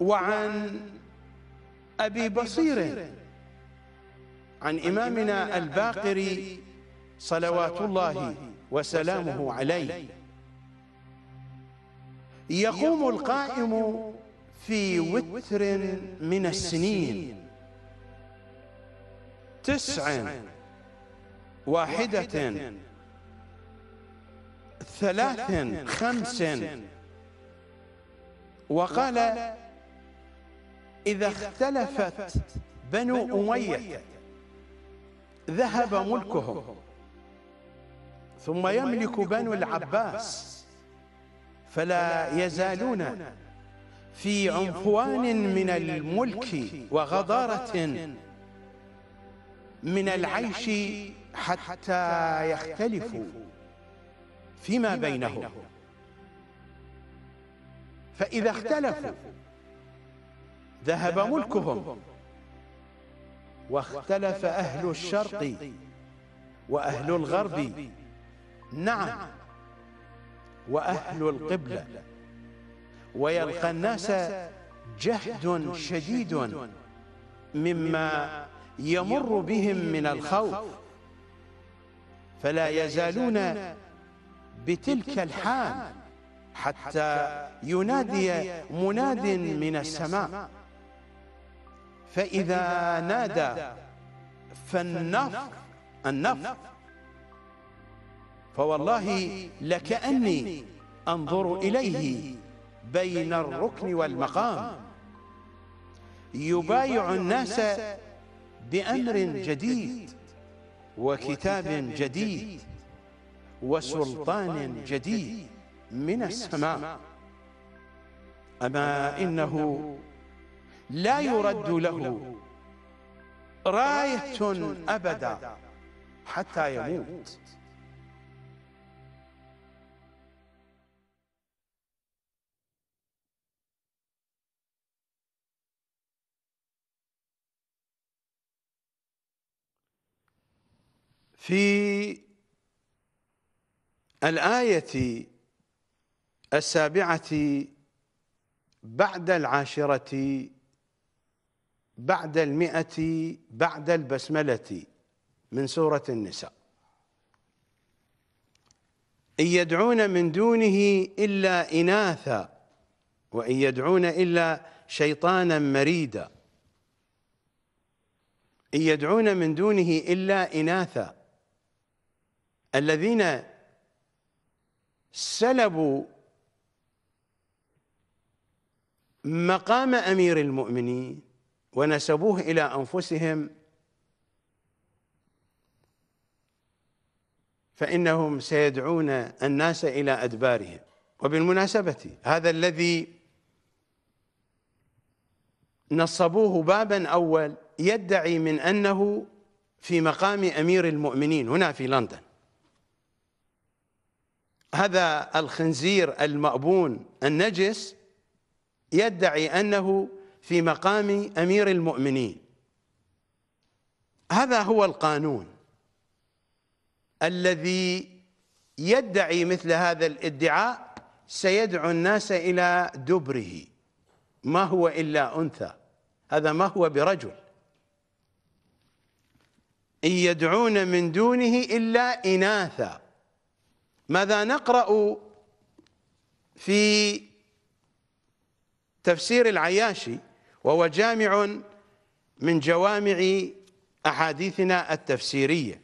وعن أبي بصير عن إمامنا الباقري صلوات الله وسلامه عليه يقوم القائم في وتر من السنين تسع واحدة ثلاث خمس وقال إذا اختلفت بنو أمية ذهب ملكهم ثم يملك بنو العباس فلا يزالون في عنفوان من الملك وغضارة من العيش حتى يختلفوا فيما بينهم فإذا اختلفوا ذهب ملكهم واختلف أهل الشرق وأهل الغرب نعم, نعم. وأهل القبلة ويلقى الناس جهد شديد مما يمر بهم من الخوف فلا يزالون بتلك الحال حتى ينادي مناد من السماء فإذا نادى فالنفر النفر فوالله لكأني أنظر إليه بين الركن والمقام يبايع الناس بأمر جديد وكتاب جديد وسلطان جديد من السماء أما إنه لا يرد له راية أبدا حتى يموت في الآية السابعة بعد العاشرة بعد المئة بعد البسملة من سورة النساء إن يدعون من دونه إلا إناثا وإن يدعون إلا شيطانا مريدا إن يدعون من دونه إلا إناثا الذين سلبوا مقام أمير المؤمنين ونسبوه الى انفسهم فانهم سيدعون الناس الى ادبارهم وبالمناسبه هذا الذي نصبوه بابا اول يدعي من انه في مقام امير المؤمنين هنا في لندن هذا الخنزير المأبون النجس يدعي انه في مقام امير المؤمنين هذا هو القانون الذي يدعي مثل هذا الادعاء سيدعو الناس الى دبره ما هو الا انثى هذا ما هو برجل ان يدعون من دونه الا اناثا ماذا نقرا في تفسير العياشي وهو جامع من جوامع أحاديثنا التفسيرية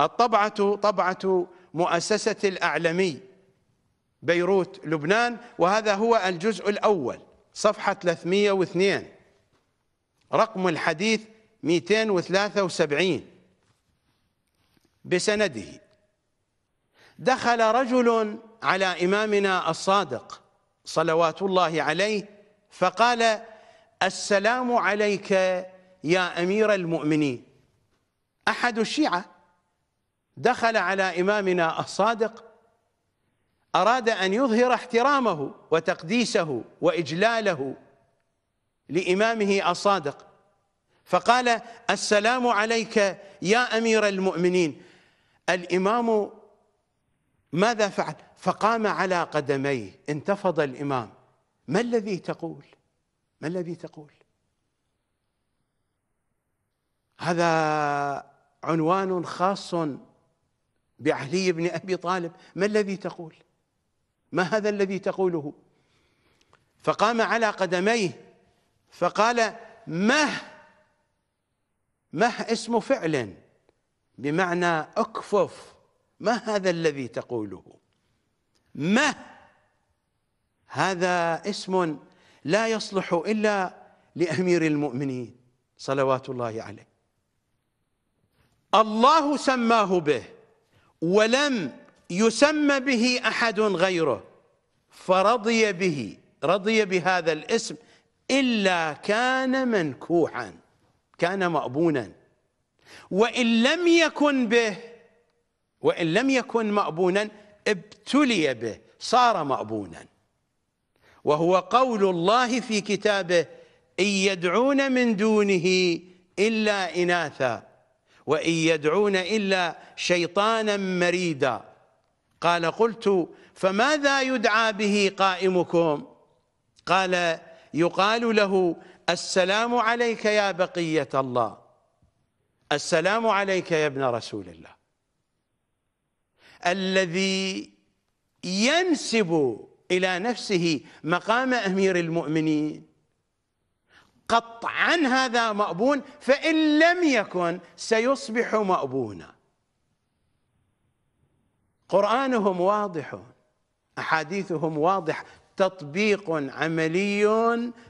الطبعة طبعة مؤسسة الأعلمي بيروت لبنان وهذا هو الجزء الأول صفحة 302 رقم الحديث 273 بسنده دخل رجل على إمامنا الصادق صلوات الله عليه فقال السلام عليك يا أمير المؤمنين أحد الشيعة دخل على إمامنا الصادق أراد أن يظهر احترامه وتقديسه وإجلاله لإمامه الصادق فقال السلام عليك يا أمير المؤمنين الإمام ماذا فعل؟ فقام على قدميه انتفض الإمام ما الذي تقول ما الذي تقول هذا عنوان خاص بعلي بن ابي طالب ما الذي تقول ما هذا الذي تقوله فقام على قدميه فقال مه مه اسم فعل بمعنى اكفف ما هذا الذي تقوله مه هذا اسم لا يصلح الا لامير المؤمنين صلوات الله عليه الله سماه به ولم يسمى به احد غيره فرضي به رضي بهذا الاسم الا كان منكوحا كان مأبونا وان لم يكن به وان لم يكن مأبونا ابتلي به صار مأبونا وهو قول الله في كتابه إن يدعون من دونه إلا إناثا وإن يدعون إلا شيطانا مريدا قال قلت فماذا يدعى به قائمكم قال يقال له السلام عليك يا بقية الله السلام عليك يا ابن رسول الله الذي ينسب إلى نفسه مقام أمير المؤمنين قطعا هذا مأبون فإن لم يكن سيصبح مأبونا قرآنهم واضح أحاديثهم واضح تطبيق عملي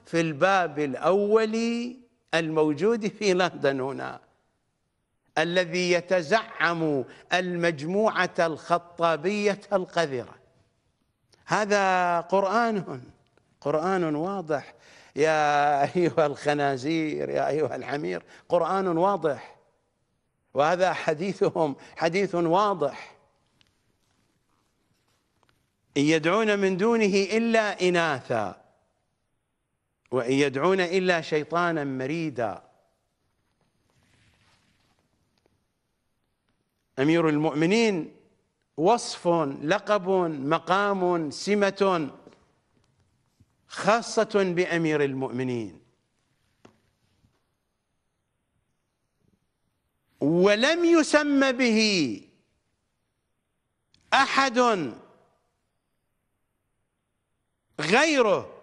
في الباب الأول الموجود في لندن هنا الذي يتزعم المجموعة الخطابية القذرة هذا قرآن قرآن واضح يا أيها الخنازير يا أيها الحمير قرآن واضح وهذا حديثهم حديث واضح إن يدعون من دونه إلا إناثا وإن يدعون إلا شيطانا مريدا أمير المؤمنين وصف لقب مقام سمة خاصة بأمير المؤمنين ولم يسمى به أحد غيره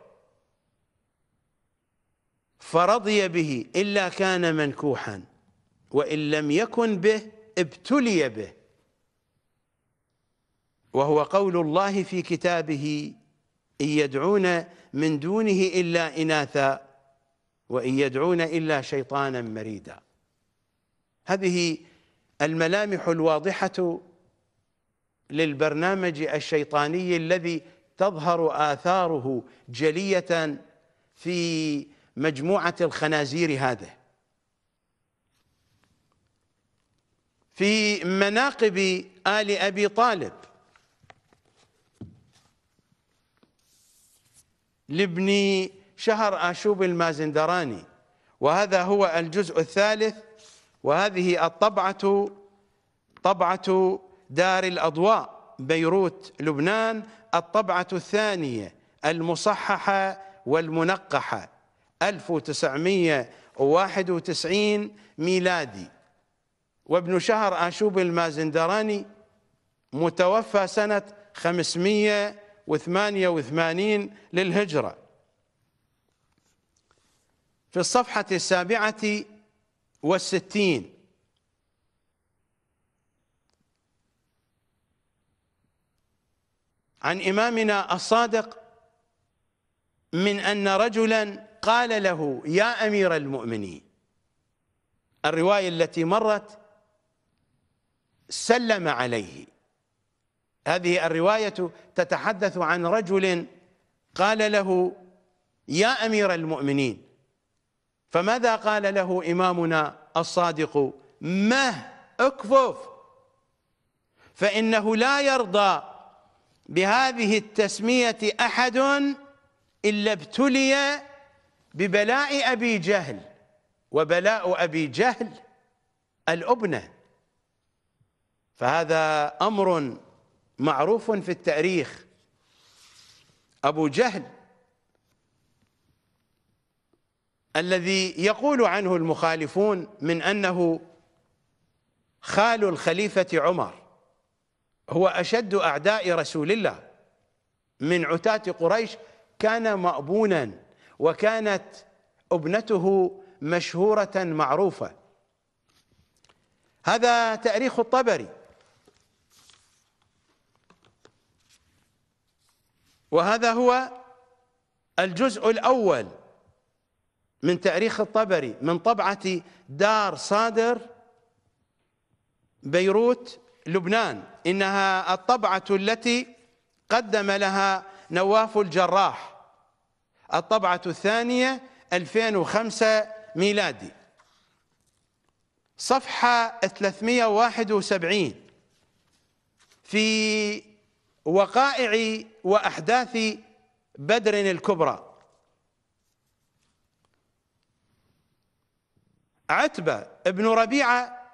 فرضي به إلا كان منكوحا وإن لم يكن به ابتلي به وهو قول الله في كتابه إن يدعون من دونه إلا إناثا وإن يدعون إلا شيطانا مريدا هذه الملامح الواضحة للبرنامج الشيطاني الذي تظهر آثاره جلية في مجموعة الخنازير هذا في مناقب آل أبي طالب لابن شهر آشوب المازندراني وهذا هو الجزء الثالث وهذه الطبعة طبعة دار الأضواء بيروت لبنان الطبعة الثانية المصححة والمنقحة 1991 ميلادي وابن شهر آشوب المازندراني متوفى سنة 500 وثمانية وثمانين للهجرة في الصفحة السابعة والستين عن إمامنا الصادق من أن رجلا قال له يا أمير المؤمنين الرواية التي مرت سلم عليه هذه الرواية تتحدث عن رجل قال له يا أمير المؤمنين فماذا قال له إمامنا الصادق مه اكفف فإنه لا يرضى بهذه التسمية أحد إلا ابتلي ببلاء أبي جهل وبلاء أبي جهل الأبنة فهذا أمر معروف في التاريخ أبو جهل الذي يقول عنه المخالفون من أنه خال الخليفة عمر هو أشد أعداء رسول الله من عتاة قريش كان مأبونا وكانت ابنته مشهورة معروفة هذا تأريخ الطبري وهذا هو الجزء الأول من تاريخ الطبري من طبعة دار صادر بيروت لبنان إنها الطبعة التي قدم لها نواف الجراح الطبعة الثانية 2005 ميلادي صفحة 371 في وقائع واحداث بدر الكبرى عتبه بن ربيعه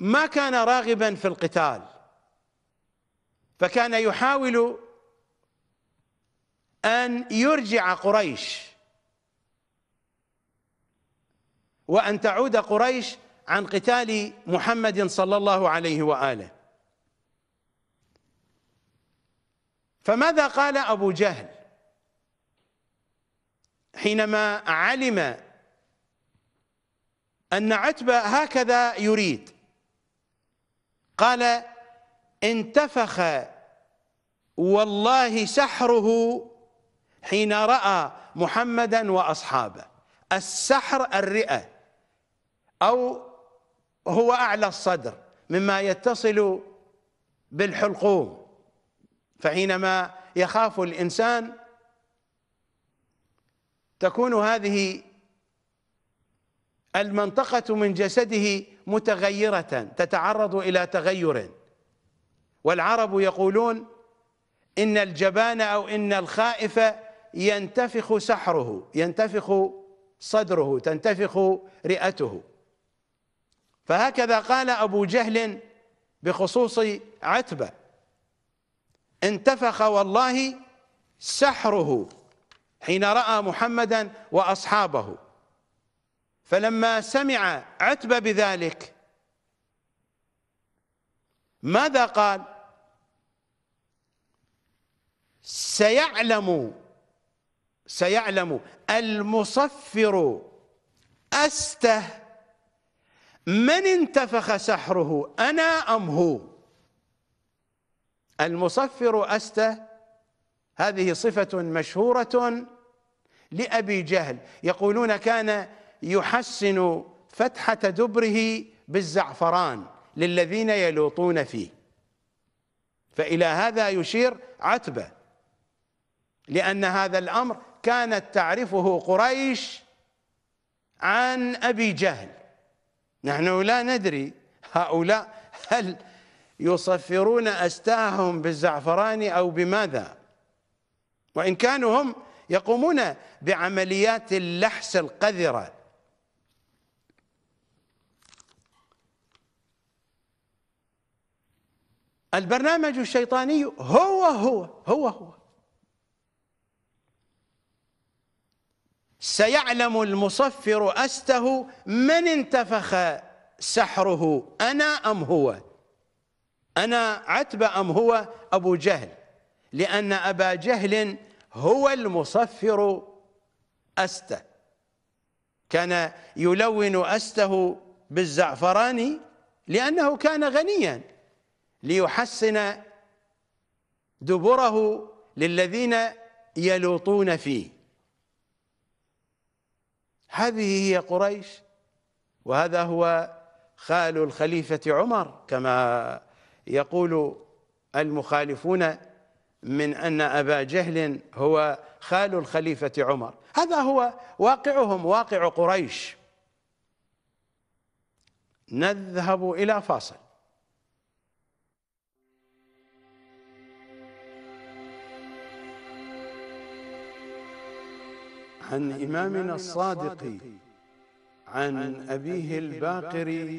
ما كان راغبا في القتال فكان يحاول ان يرجع قريش وان تعود قريش عن قتال محمد صلى الله عليه واله فماذا قال أبو جهل حينما علم أن عتبة هكذا يريد قال انتفخ والله سحره حين رأى محمدا وأصحابه السحر الرئة أو هو أعلى الصدر مما يتصل بالحلقوم فحينما يخاف الانسان تكون هذه المنطقه من جسده متغيره تتعرض الى تغير والعرب يقولون ان الجبان او ان الخائف ينتفخ سحره ينتفخ صدره تنتفخ رئته فهكذا قال ابو جهل بخصوص عتبه انتفخ والله سحره حين رأى محمدا وأصحابه فلما سمع عتبة بذلك ماذا قال سيعلم سيعلم المصفر أسته من انتفخ سحره أنا أم هو المصفر أسته هذه صفة مشهورة لأبي جهل يقولون كان يحسن فتحة دبره بالزعفران للذين يلوطون فيه فإلى هذا يشير عتبة لأن هذا الأمر كانت تعرفه قريش عن أبي جهل نحن لا ندري هؤلاء هل يصفرون أستاهم بالزعفران أو بماذا وإن كانوا هم يقومون بعمليات اللحس القذرة البرنامج الشيطاني هو هو هو هو سيعلم المصفر أسته من انتفخ سحره أنا أم هو أنا عتبة أم هو أبو جهل لأن أبا جهل هو المصفر أسته كان يلون أسته بالزعفران لأنه كان غنيا ليحسن دبره للذين يلوطون فيه هذه هي قريش وهذا هو خال الخليفة عمر كما يقول المخالفون من أن أبا جهل هو خال الخليفة عمر هذا هو واقعهم واقع قريش نذهب إلى فاصل عن إمامنا الصادق عن أبيه الباقر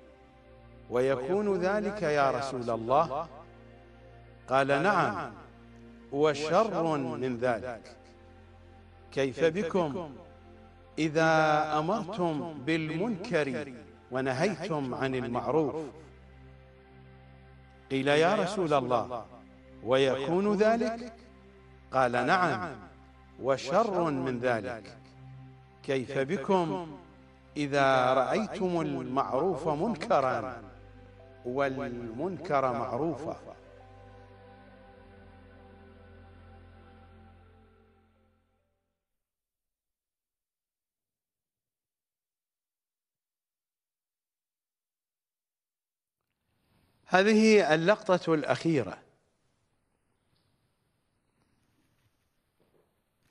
ويكون ذلك يا رسول الله قال نعم, نعم. وشر من ذلك كيف بكم إذا أمرتم بالمنكر ونهيتم عن المعروف قيل يا رسول الله ويكون ذلك قال نعم, نعم. وشر من ذلك كيف بكم إذا رأيتم المعروف منكرا والمنكر معروفا هذه اللقطة الأخيرة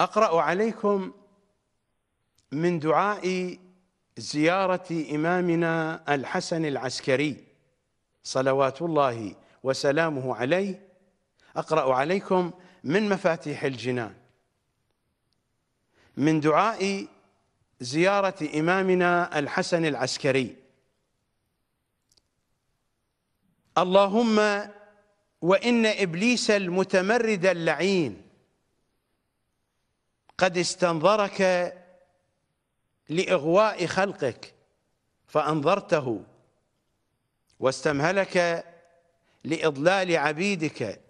أقرأ عليكم من دعاء زيارة إمامنا الحسن العسكري صلوات الله وسلامه عليه أقرأ عليكم من مفاتيح الجنان من دعاء زيارة إمامنا الحسن العسكري اللهم وإن إبليس المتمرد اللعين قد استنظرك لإغواء خلقك فأنظرته واستمهلك لإضلال عبيدك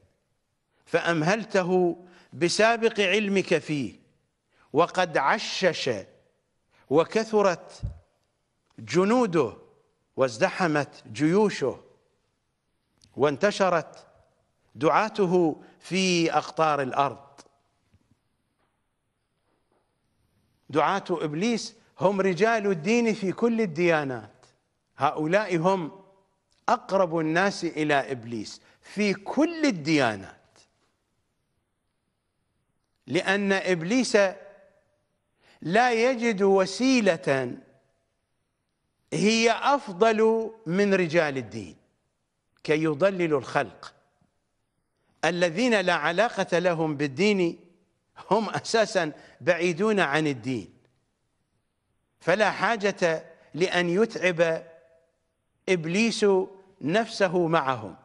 فأمهلته بسابق علمك فيه وقد عشش وكثرت جنوده وازدحمت جيوشه وانتشرت دعاته في أقطار الأرض دعاة إبليس هم رجال الدين في كل الديانات هؤلاء هم اقرب الناس الى ابليس في كل الديانات لان ابليس لا يجد وسيله هي افضل من رجال الدين كي يضللوا الخلق الذين لا علاقه لهم بالدين هم اساسا بعيدون عن الدين فلا حاجه لان يتعب ابليس نفسه معهم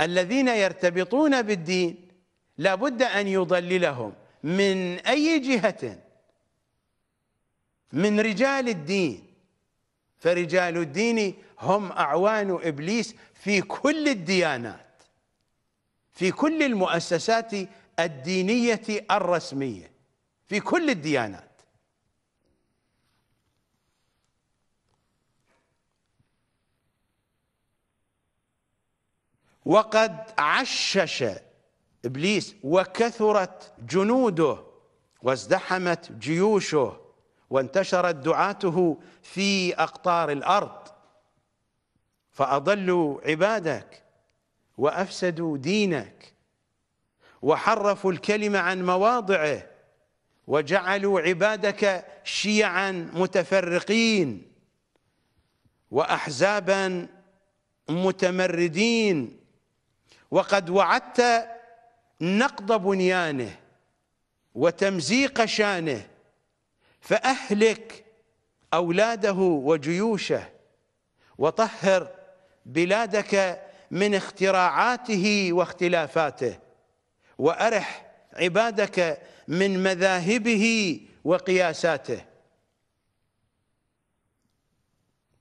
الذين يرتبطون بالدين لابد أن يضللهم من أي جهة من رجال الدين فرجال الدين هم أعوان إبليس في كل الديانات في كل المؤسسات الدينية الرسمية في كل الديانات وقد عشش إبليس وكثرت جنوده وازدحمت جيوشه وانتشرت دعاته في أقطار الأرض فأضلوا عبادك وأفسدوا دينك وحرفوا الكلمة عن مواضعه وجعلوا عبادك شيعا متفرقين وأحزابا متمردين وقد وعدت نقض بنيانه وتمزيق شانه فأهلك أولاده وجيوشه وطهر بلادك من اختراعاته واختلافاته وأرح عبادك من مذاهبه وقياساته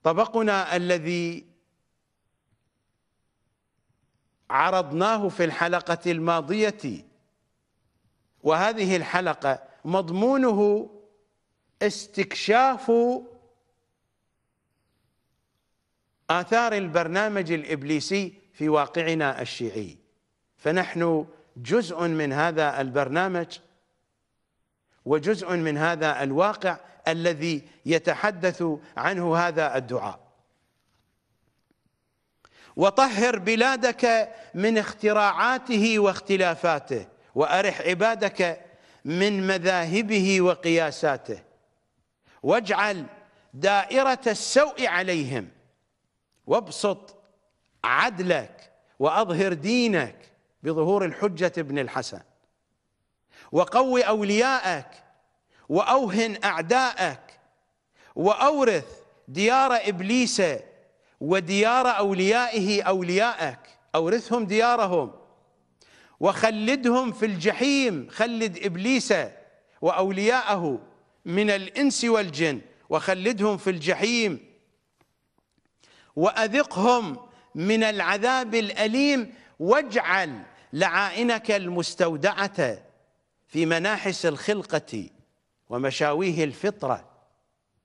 طبقنا الذي عرضناه في الحلقة الماضية وهذه الحلقة مضمونه استكشاف آثار البرنامج الإبليسي في واقعنا الشيعي فنحن جزء من هذا البرنامج وجزء من هذا الواقع الذي يتحدث عنه هذا الدعاء وطهر بلادك من اختراعاته واختلافاته وارح عبادك من مذاهبه وقياساته واجعل دائره السوء عليهم وابسط عدلك واظهر دينك بظهور الحجه ابن الحسن وقو اولياءك واوهن اعداءك واورث ديار ابليس وديار أوليائه أوليائك أورثهم ديارهم وخلدهم في الجحيم خلد إبليس وأولياءه من الإنس والجن وخلدهم في الجحيم وأذقهم من العذاب الأليم واجعل لعائنك المستودعة في مناحس الخلقة ومشاويه الفطرة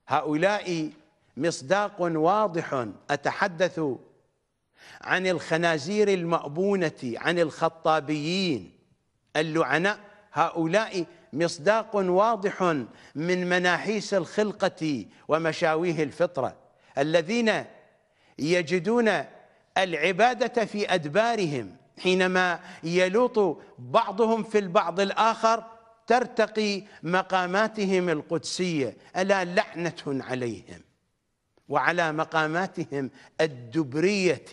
هؤلاء مصداق واضح اتحدث عن الخنازير المأبونة عن الخطابيين اللعناء هؤلاء مصداق واضح من مناحيس الخلقة ومشاويه الفطرة الذين يجدون العبادة في أدبارهم حينما يلوط بعضهم في البعض الآخر ترتقي مقاماتهم القدسية ألا لعنة عليهم وعلى مقاماتهم الدبرية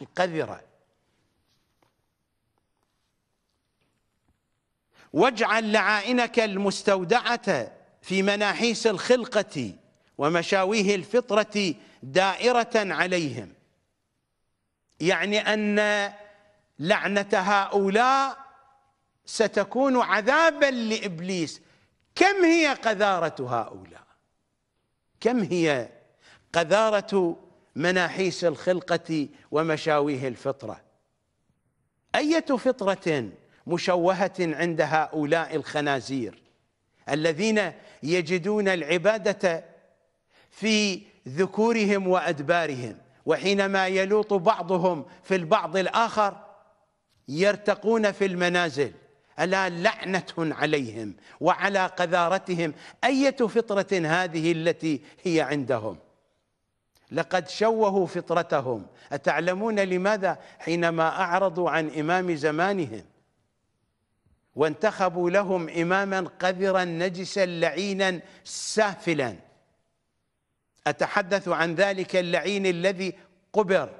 القذرة واجعل لعائنك المستودعة في مناحيس الخلقة ومشاويه الفطرة دائرة عليهم يعني أن لعنة هؤلاء ستكون عذابا لإبليس كم هي قذارة هؤلاء كم هي قذارة مناحيس الخلقة ومشاويه الفطرة أية فطرة مشوهة عند هؤلاء الخنازير الذين يجدون العبادة في ذكورهم وأدبارهم وحينما يلوط بعضهم في البعض الآخر يرتقون في المنازل ألا لعنة عليهم وعلى قذارتهم أية فطرة هذه التي هي عندهم لقد شوهوا فطرتهم أتعلمون لماذا حينما أعرضوا عن إمام زمانهم وانتخبوا لهم إماما قذرا نجسا لعينا سافلا أتحدث عن ذلك اللعين الذي قبر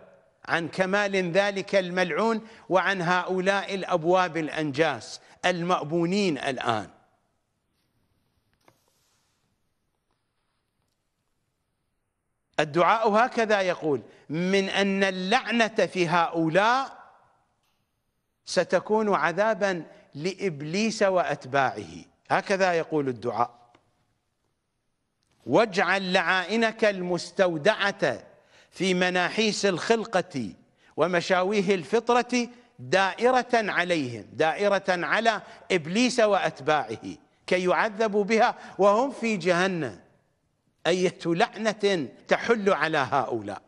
عن كمال ذلك الملعون وعن هؤلاء الأبواب الأنجاس المأبونين الآن الدعاء هكذا يقول من أن اللعنة في هؤلاء ستكون عذابا لإبليس وأتباعه هكذا يقول الدعاء واجعل لعائنك المستودعة في مناحيس الخلقة ومشاويه الفطرة دائرة عليهم دائرة على إبليس وأتباعه كي يعذبوا بها وهم في جهنم أية لعنة تحل على هؤلاء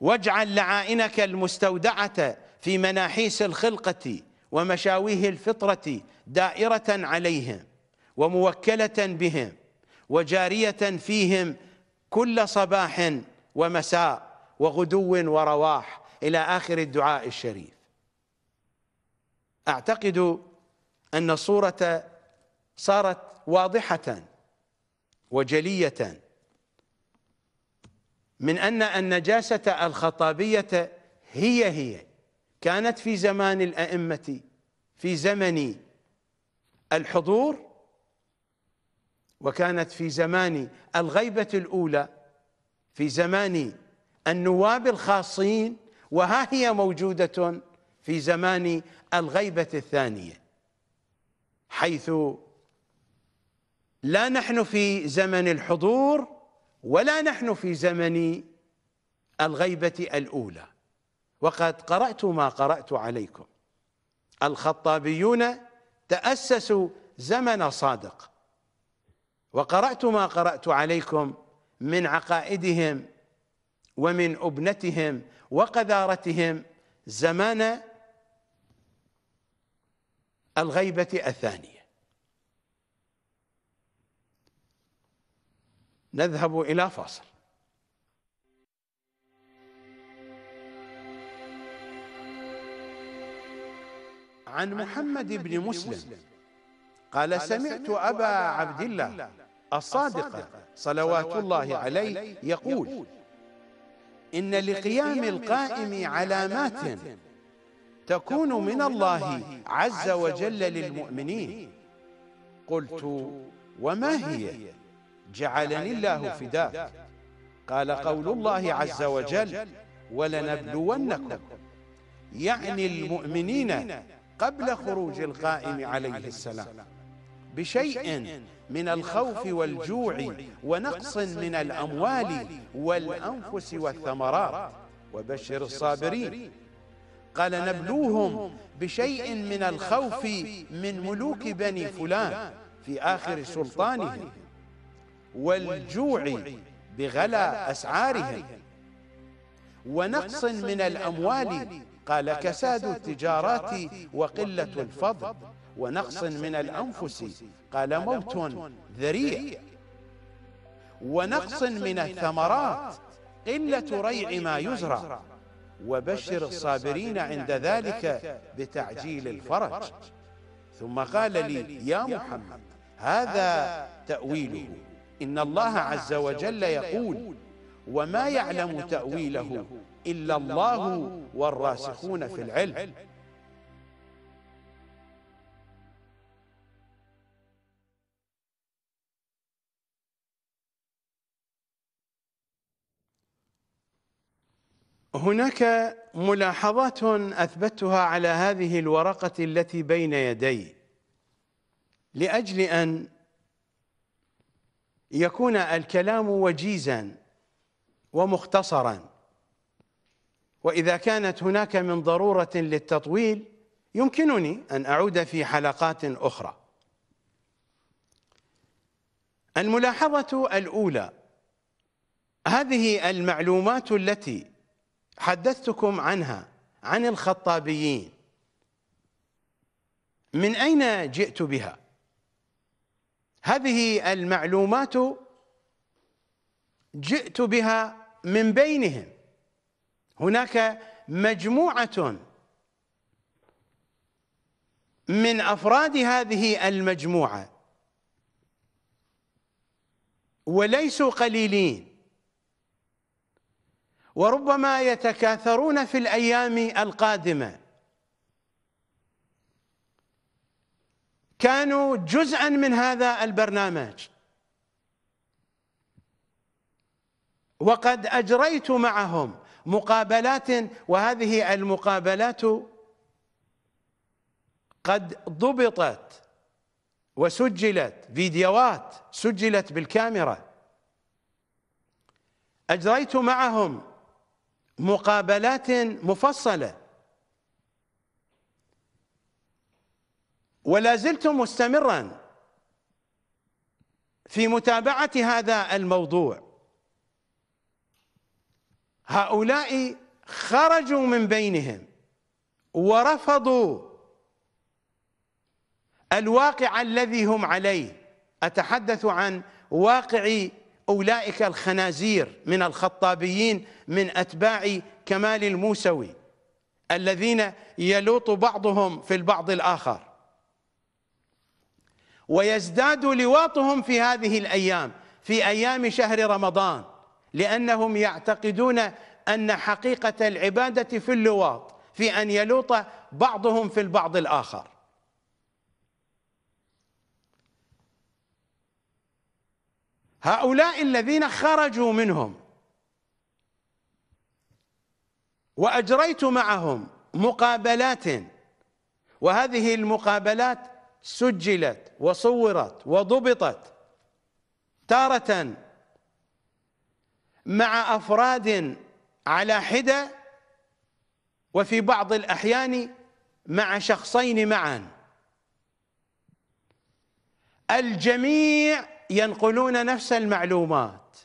واجعل لعائنك المستودعة في مناحيس الخلقة ومشاويه الفطرة دائرة عليهم وموكلة بهم وجارية فيهم كل صباح ومساء وغدو ورواح إلى آخر الدعاء الشريف أعتقد أن الصورة صارت واضحة وجلية من أن النجاسة الخطابية هي هي كانت في زمان الأئمة في زمن الحضور وكانت في زمان الغيبة الأولى في زمان النواب الخاصين وها هي موجودة في زمان الغيبة الثانية حيث لا نحن في زمن الحضور ولا نحن في زمن الغيبة الأولى وقد قرأت ما قرأت عليكم الخطابيون تأسسوا زمن صادق وقرأت ما قرأت عليكم من عقائدهم ومن أبنتهم وقذارتهم زمان الغيبة الثانية نذهب إلى فاصل عن محمد بن مسلم قال سمعت أبا عبد الله الصادق صلوات الله عليه يقول إن لقيام القائم علامات تكون من الله عز وجل للمؤمنين قلت وما هي جعلني الله فداك قال قول الله عز وجل ولنبلونكم يعني, يعني المؤمنين قبل خروج القائم عليه السلام بشيء من الخوف والجوع ونقص من الأموال والأنفس والثمرات وبشر الصابرين قال نبلوهم بشيء من الخوف من ملوك بني فلان في آخر سلطانهم والجوع بغلا أسعارهم ونقص من الأموال قال كساد التجارات وقلة الفضل ونقص من الأنفس قال موت ذريع ونقص من الثمرات قلة ريع ما يزرع وبشر الصابرين عند ذلك بتعجيل الفرج ثم قال لي يا محمد هذا تأويله إن الله عز وجل يقول وما يعلم تأويله إلا الله والراسخون في العلم هناك ملاحظات أثبتها على هذه الورقة التي بين يدي لأجل أن يكون الكلام وجيزا ومختصرا واذا كانت هناك من ضروره للتطويل يمكنني ان اعود في حلقات اخرى الملاحظه الاولى هذه المعلومات التي حدثتكم عنها عن الخطابيين من اين جئت بها هذه المعلومات جئت بها من بينهم هناك مجموعة من أفراد هذه المجموعة وليسوا قليلين وربما يتكاثرون في الأيام القادمة كانوا جزءا من هذا البرنامج وقد اجريت معهم مقابلات وهذه المقابلات قد ضبطت وسجلت فيديوهات سجلت بالكاميرا اجريت معهم مقابلات مفصله ولا زلت مستمرا في متابعة هذا الموضوع هؤلاء خرجوا من بينهم ورفضوا الواقع الذي هم عليه أتحدث عن واقع أولئك الخنازير من الخطابيين من أتباع كمال الموسوي الذين يلوط بعضهم في البعض الآخر ويزداد لواطهم في هذه الأيام في أيام شهر رمضان لأنهم يعتقدون أن حقيقة العبادة في اللواط في أن يلوط بعضهم في البعض الآخر هؤلاء الذين خرجوا منهم وأجريت معهم مقابلات وهذه المقابلات سجلت وصورت وضبطت تارة مع أفراد على حدة وفي بعض الأحيان مع شخصين معا الجميع ينقلون نفس المعلومات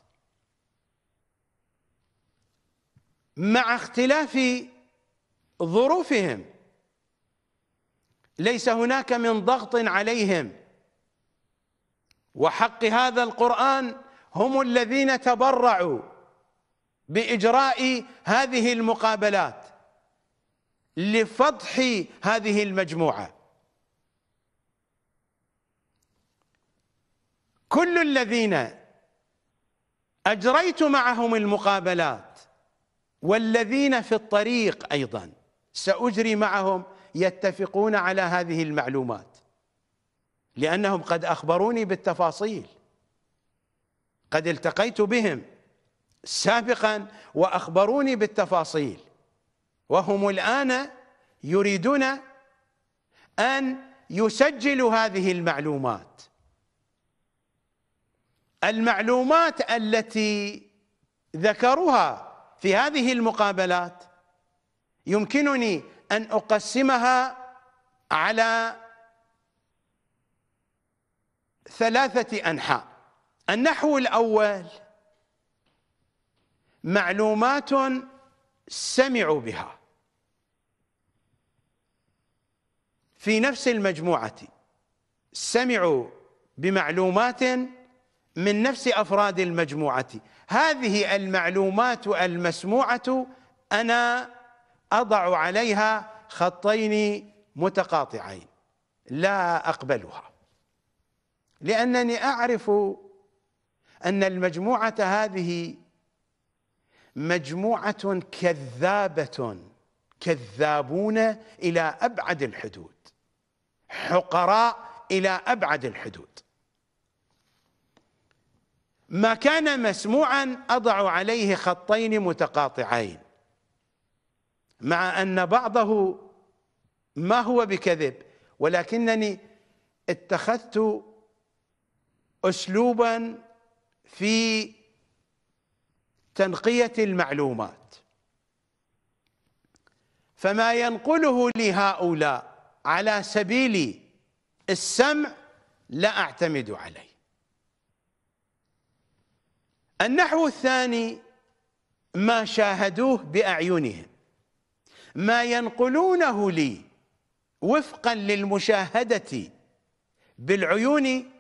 مع اختلاف ظروفهم ليس هناك من ضغط عليهم وحق هذا القرآن هم الذين تبرعوا بإجراء هذه المقابلات لفضح هذه المجموعة كل الذين أجريت معهم المقابلات والذين في الطريق أيضا سأجري معهم يتفقون على هذه المعلومات لأنهم قد أخبروني بالتفاصيل قد التقيت بهم سابقا وأخبروني بالتفاصيل وهم الآن يريدون أن يسجلوا هذه المعلومات المعلومات التي ذكروها في هذه المقابلات يمكنني أن أقسمها على ثلاثة أنحاء النحو الأول معلومات سمعوا بها في نفس المجموعة سمعوا بمعلومات من نفس أفراد المجموعة هذه المعلومات المسموعة أنا أضع عليها خطين متقاطعين لا أقبلها لأنني أعرف أن المجموعة هذه مجموعة كذابة كذابون إلى أبعد الحدود حقراء إلى أبعد الحدود ما كان مسموعا أضع عليه خطين متقاطعين مع أن بعضه ما هو بكذب ولكنني اتخذت أسلوبا في تنقية المعلومات فما ينقله لهؤلاء على سبيل السمع لا أعتمد عليه النحو الثاني ما شاهدوه بأعينهم ما ينقلونه لي وفقا للمشاهدة بالعيون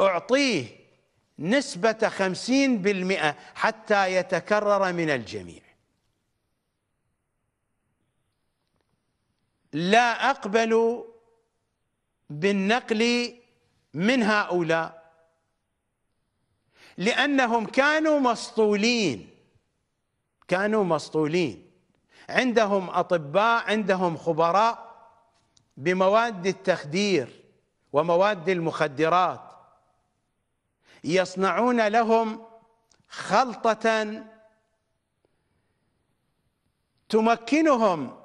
أعطيه نسبة خمسين بالمئة حتى يتكرر من الجميع لا أقبل بالنقل من هؤلاء لأنهم كانوا مسطولين كانوا مسطولين عندهم اطباء عندهم خبراء بمواد التخدير ومواد المخدرات يصنعون لهم خلطه تمكنهم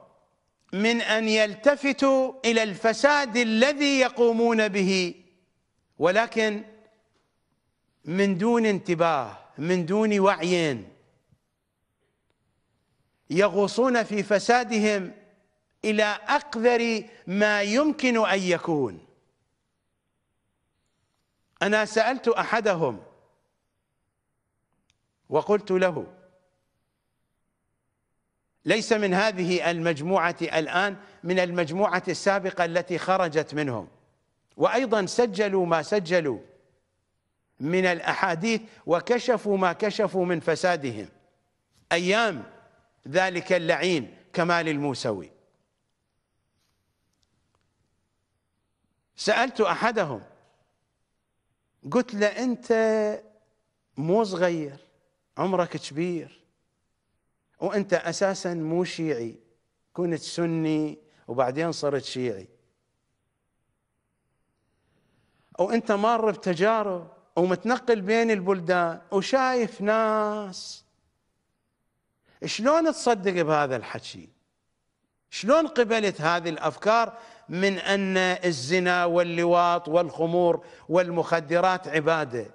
من ان يلتفتوا الى الفساد الذي يقومون به ولكن من دون انتباه من دون وعي يغوصون في فسادهم إلى أقذر ما يمكن أن يكون أنا سألت أحدهم وقلت له ليس من هذه المجموعة الآن من المجموعة السابقة التي خرجت منهم وأيضا سجلوا ما سجلوا من الأحاديث وكشفوا ما كشفوا من فسادهم أيام ذلك اللعين كمال الموسوي سألت أحدهم قلت له أنت مو صغير عمرك كبير وأنت أساسا مو شيعي كنت سني وبعدين صرت شيعي وأنت مار بتجارب ومتنقل بين البلدان وشايف ناس شلون تصدق بهذا الحكي شلون قبلت هذه الافكار من ان الزنا واللواط والخمور والمخدرات عباده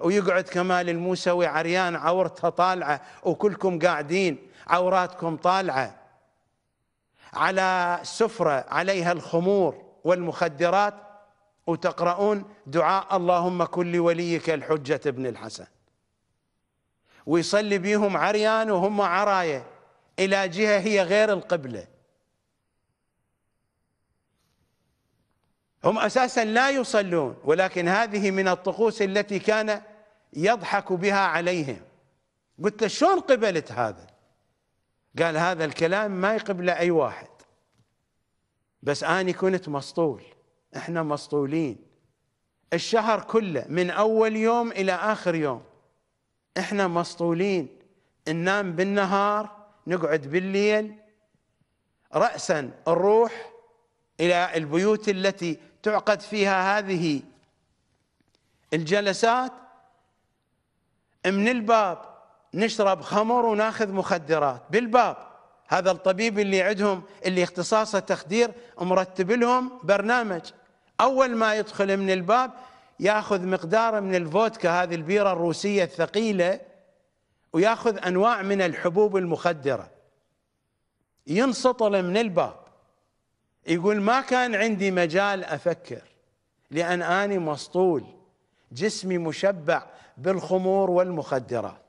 ويقعد كمال الموسوي عريان عورته طالعه وكلكم قاعدين عوراتكم طالعه على سفره عليها الخمور والمخدرات وتقرؤون دعاء اللهم كل وليك الحجه ابن الحسن ويصلي بيهم عريان وهم عراية إلى جهة هي غير القبلة هم أساسا لا يصلون ولكن هذه من الطقوس التي كان يضحك بها عليهم قلت له شلون قبلت هذا قال هذا الكلام ما يقبله أي واحد بس أنا كنت مسطول احنا مسطولين الشهر كله من أول يوم إلى آخر يوم احنا مسطولين ننام بالنهار نقعد بالليل رأسا الروح إلى البيوت التي تعقد فيها هذه الجلسات من الباب نشرب خمر وناخذ مخدرات بالباب هذا الطبيب اللي عندهم اللي اختصاصه تخدير مرتب لهم برنامج اول ما يدخل من الباب ياخذ مقدار من الفودكا هذه البيره الروسيه الثقيله وياخذ انواع من الحبوب المخدره ينسطل من الباب يقول ما كان عندي مجال افكر لان اني مسطول جسمي مشبع بالخمور والمخدرات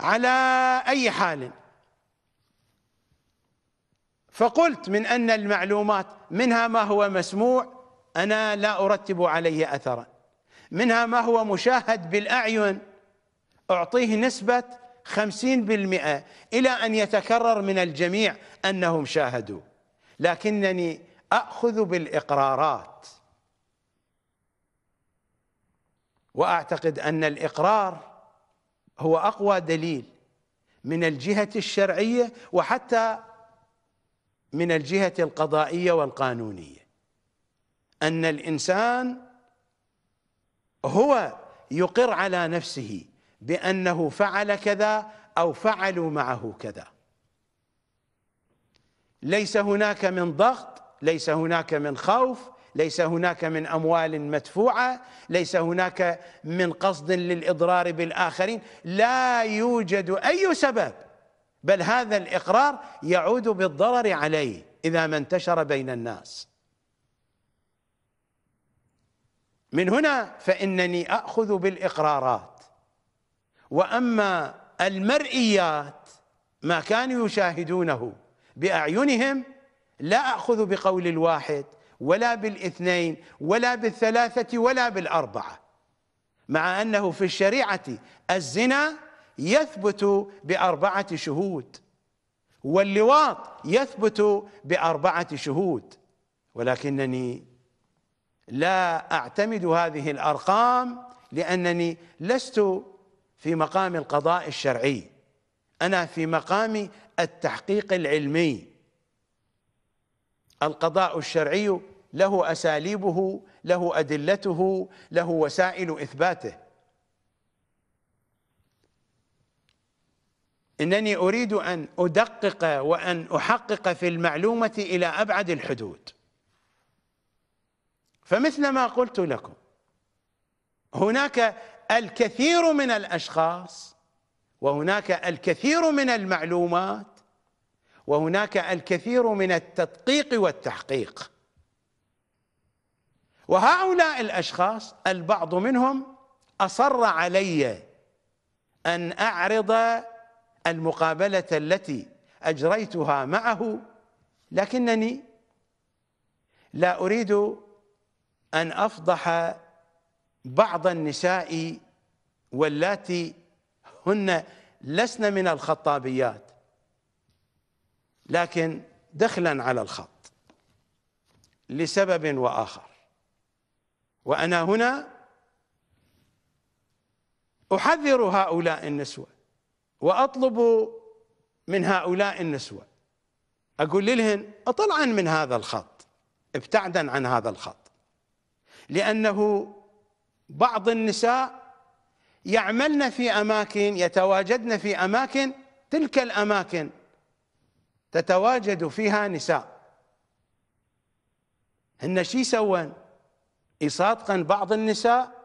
على اي حال فقلت من أن المعلومات منها ما هو مسموع أنا لا أرتب عليه أثرا منها ما هو مشاهد بالأعين أعطيه نسبة خمسين بالمئة إلى أن يتكرر من الجميع أنهم شاهدوا لكنني أخذ بالإقرارات وأعتقد أن الإقرار هو أقوى دليل من الجهة الشرعية وحتى من الجهة القضائية والقانونية أن الإنسان هو يقر على نفسه بأنه فعل كذا أو فعلوا معه كذا ليس هناك من ضغط ليس هناك من خوف ليس هناك من اموال مدفوعه ليس هناك من قصد للاضرار بالاخرين لا يوجد اي سبب بل هذا الإقرار يعود بالضرر عليه إذا ما انتشر بين الناس من هنا فإنني أخذ بالإقرارات وأما المرئيات ما كانوا يشاهدونه بأعينهم لا أخذ بقول الواحد ولا بالاثنين ولا بالثلاثة ولا بالأربعة مع أنه في الشريعة الزنا يثبت بأربعة شهود واللواط يثبت بأربعة شهود ولكنني لا أعتمد هذه الأرقام لأنني لست في مقام القضاء الشرعي أنا في مقام التحقيق العلمي القضاء الشرعي له أساليبه له أدلته له وسائل إثباته انني اريد ان ادقق وان احقق في المعلومه الى ابعد الحدود فمثل ما قلت لكم هناك الكثير من الاشخاص وهناك الكثير من المعلومات وهناك الكثير من التدقيق والتحقيق وهؤلاء الاشخاص البعض منهم اصر علي ان اعرض المقابلة التي أجريتها معه لكنني لا أريد أن أفضح بعض النساء واللاتي هن لسن من الخطابيات لكن دخلا على الخط لسبب وآخر وأنا هنا أحذر هؤلاء النسوة واطلب من هؤلاء النسوه اقول لهن اطلعن من هذا الخط ابتعدا عن هذا الخط لانه بعض النساء يعملن في اماكن يتواجدن في اماكن تلك الاماكن تتواجد فيها نساء هن شي سوون يصادقن بعض النساء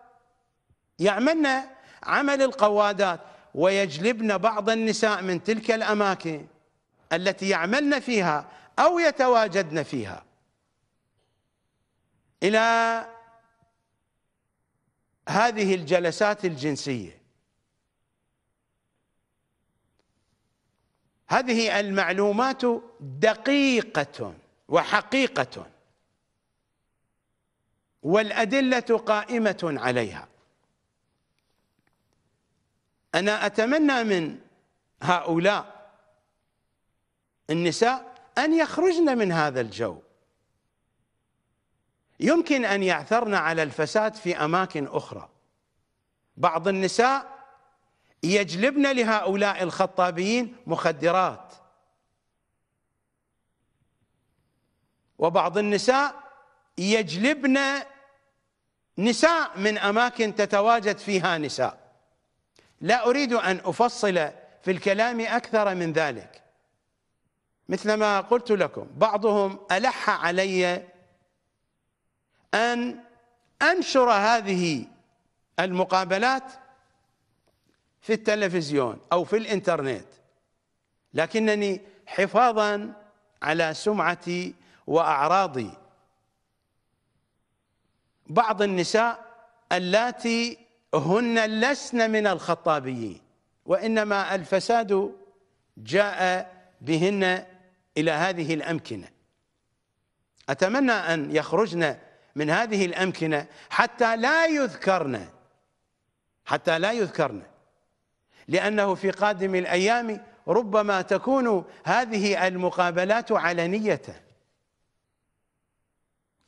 يعملن عمل القوادات ويجلبن بعض النساء من تلك الأماكن التي يعملن فيها أو يتواجدن فيها إلى هذه الجلسات الجنسية هذه المعلومات دقيقة وحقيقة والأدلة قائمة عليها أنا أتمنى من هؤلاء النساء أن يخرجن من هذا الجو يمكن أن يعثرن على الفساد في أماكن أخرى بعض النساء يجلبن لهؤلاء الخطابيين مخدرات وبعض النساء يجلبن نساء من أماكن تتواجد فيها نساء لا أريد أن أفصل في الكلام أكثر من ذلك مثلما قلت لكم بعضهم ألح علي أن أنشر هذه المقابلات في التلفزيون أو في الإنترنت لكنني حفاظا على سمعتي وأعراضي بعض النساء اللاتي هن لسن من الخطابيين وإنما الفساد جاء بهن إلى هذه الأمكنة أتمنى أن يخرجن من هذه الأمكنة حتى لا يذكرن حتى لا يذكرن لأنه في قادم الأيام ربما تكون هذه المقابلات علنية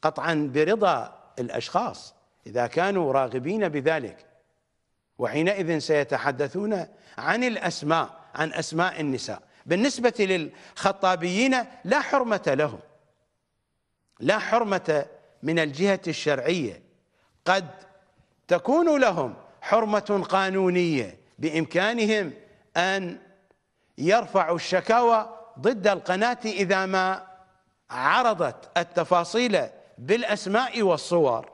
قطعا برضا الأشخاص إذا كانوا راغبين بذلك وحينئذ سيتحدثون عن الأسماء عن أسماء النساء بالنسبة للخطابيين لا حرمة لهم لا حرمة من الجهة الشرعية قد تكون لهم حرمة قانونية بإمكانهم أن يرفعوا الشكاوى ضد القناة إذا ما عرضت التفاصيل بالأسماء والصور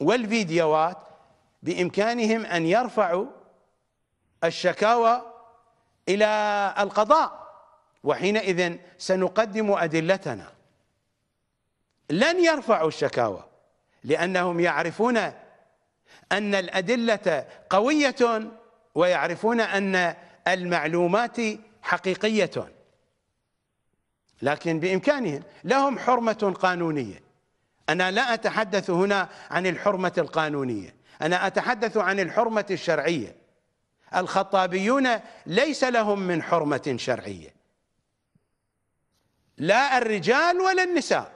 والفيديوهات بإمكانهم أن يرفعوا الشكاوى إلى القضاء وحينئذ سنقدم أدلتنا لن يرفعوا الشكاوى لأنهم يعرفون أن الأدلة قوية ويعرفون أن المعلومات حقيقية لكن بإمكانهم لهم حرمة قانونية أنا لا أتحدث هنا عن الحرمة القانونية أنا أتحدث عن الحرمة الشرعية الخطابيون ليس لهم من حرمة شرعية لا الرجال ولا النساء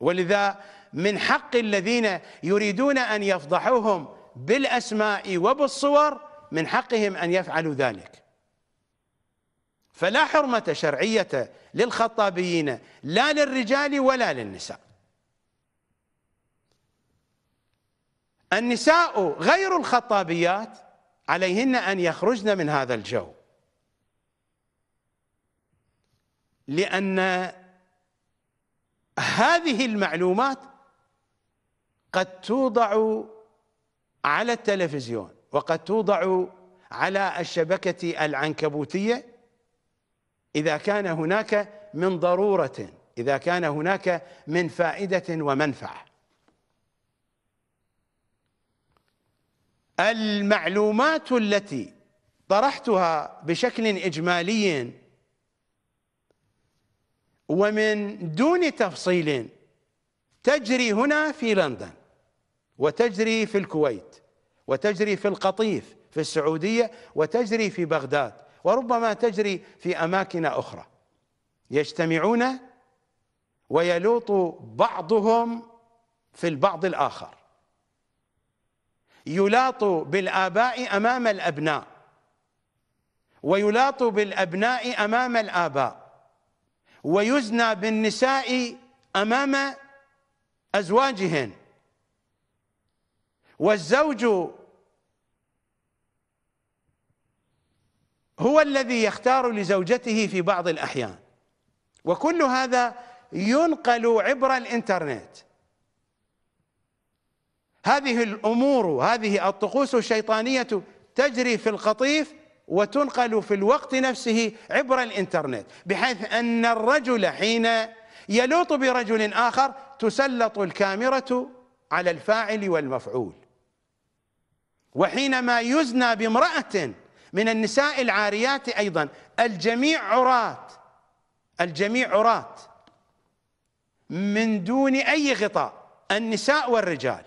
ولذا من حق الذين يريدون أن يفضحوهم بالأسماء وبالصور من حقهم أن يفعلوا ذلك فلا حرمة شرعية للخطابيين لا للرجال ولا للنساء النساء غير الخطابيات عليهن أن يخرجن من هذا الجو لأن هذه المعلومات قد توضع على التلفزيون وقد توضع على الشبكة العنكبوتية إذا كان هناك من ضرورة إذا كان هناك من فائدة ومنفعة المعلومات التي طرحتها بشكل إجمالي ومن دون تفصيل تجري هنا في لندن وتجري في الكويت وتجري في القطيف في السعودية وتجري في بغداد وربما تجري في أماكن أخرى يجتمعون ويلوط بعضهم في البعض الآخر يلاط بالآباء أمام الأبناء ويلاط بالأبناء أمام الآباء ويزنى بالنساء أمام أزواجهن والزوج هو الذي يختار لزوجته في بعض الأحيان وكل هذا ينقل عبر الإنترنت هذه الامور وهذه الطقوس الشيطانيه تجري في القطيف وتنقل في الوقت نفسه عبر الانترنت بحيث ان الرجل حين يلوط برجل اخر تسلط الكاميرا على الفاعل والمفعول وحينما يزنى بامراه من النساء العاريات ايضا الجميع عراة الجميع عراة من دون اي غطاء النساء والرجال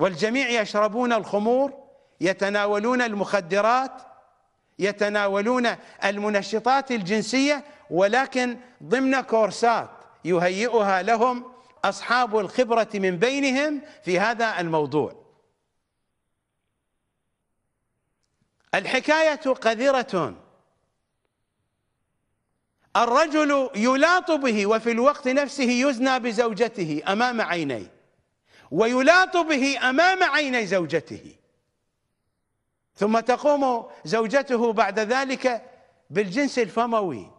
والجميع يشربون الخمور يتناولون المخدرات يتناولون المنشطات الجنسيه ولكن ضمن كورسات يهيئها لهم اصحاب الخبره من بينهم في هذا الموضوع الحكايه قذره الرجل يلاط به وفي الوقت نفسه يزنى بزوجته امام عينيه ويلاط به امام عيني زوجته ثم تقوم زوجته بعد ذلك بالجنس الفموي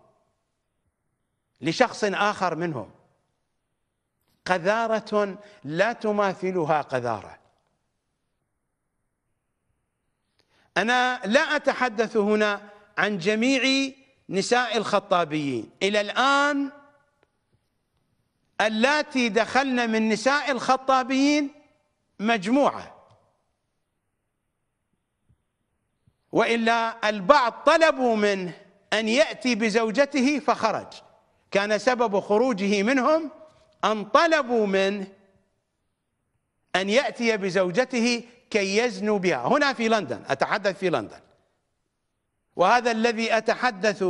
لشخص اخر منهم قذاره لا تماثلها قذاره انا لا اتحدث هنا عن جميع نساء الخطابيين الى الان اللاتي دخلن من نساء الخطابيين مجموعه والا البعض طلبوا منه ان ياتي بزوجته فخرج كان سبب خروجه منهم ان طلبوا منه ان ياتي بزوجته كي يزنوا بها هنا في لندن اتحدث في لندن وهذا الذي اتحدث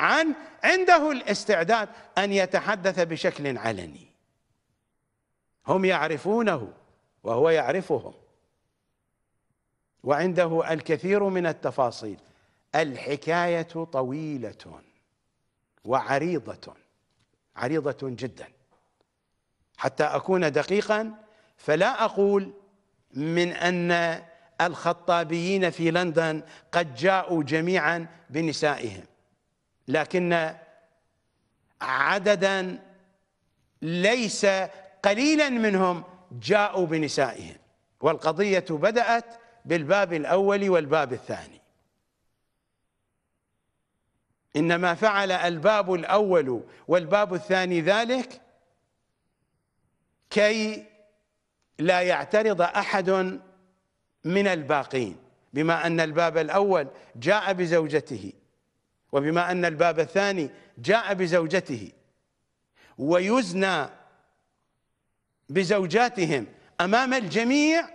عن عنده الاستعداد أن يتحدث بشكل علني هم يعرفونه وهو يعرفهم وعنده الكثير من التفاصيل الحكاية طويلة وعريضة عريضة جدا حتى أكون دقيقا فلا أقول من أن الخطابيين في لندن قد جاءوا جميعا بنسائهم لكن عددا ليس قليلا منهم جاءوا بنسائهم والقضية بدأت بالباب الأول والباب الثاني إنما فعل الباب الأول والباب الثاني ذلك كي لا يعترض أحد من الباقين بما أن الباب الأول جاء بزوجته وبما أن الباب الثاني جاء بزوجته ويزنى بزوجاتهم أمام الجميع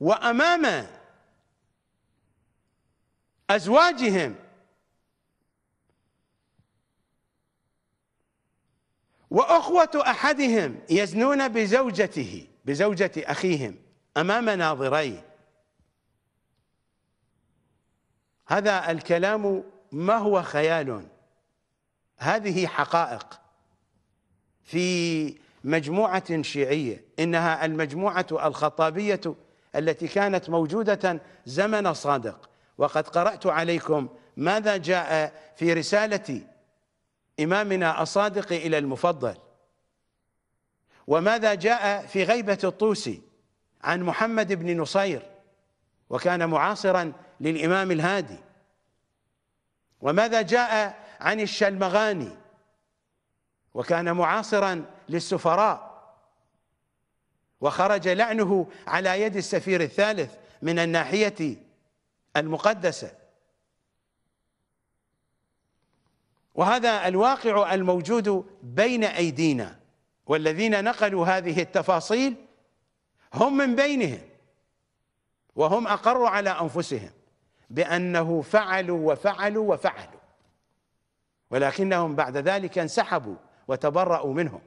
وأمام أزواجهم وأخوة أحدهم يزنون بزوجته بزوجة أخيهم أمام ناظريه هذا الكلام ما هو خيال هذه حقائق في مجموعة شيعية إنها المجموعة الخطابية التي كانت موجودة زمن صادق وقد قرأت عليكم ماذا جاء في رسالة إمامنا الصادق إلى المفضل وماذا جاء في غيبة الطوسي عن محمد بن نصير وكان معاصرا للإمام الهادي وماذا جاء عن الشلمغاني وكان معاصرا للسفراء وخرج لعنه على يد السفير الثالث من الناحية المقدسة وهذا الواقع الموجود بين أيدينا والذين نقلوا هذه التفاصيل هم من بينهم وهم أقروا على أنفسهم بأنه فعلوا وفعلوا وفعلوا ولكنهم بعد ذلك انسحبوا وتبرأوا منهم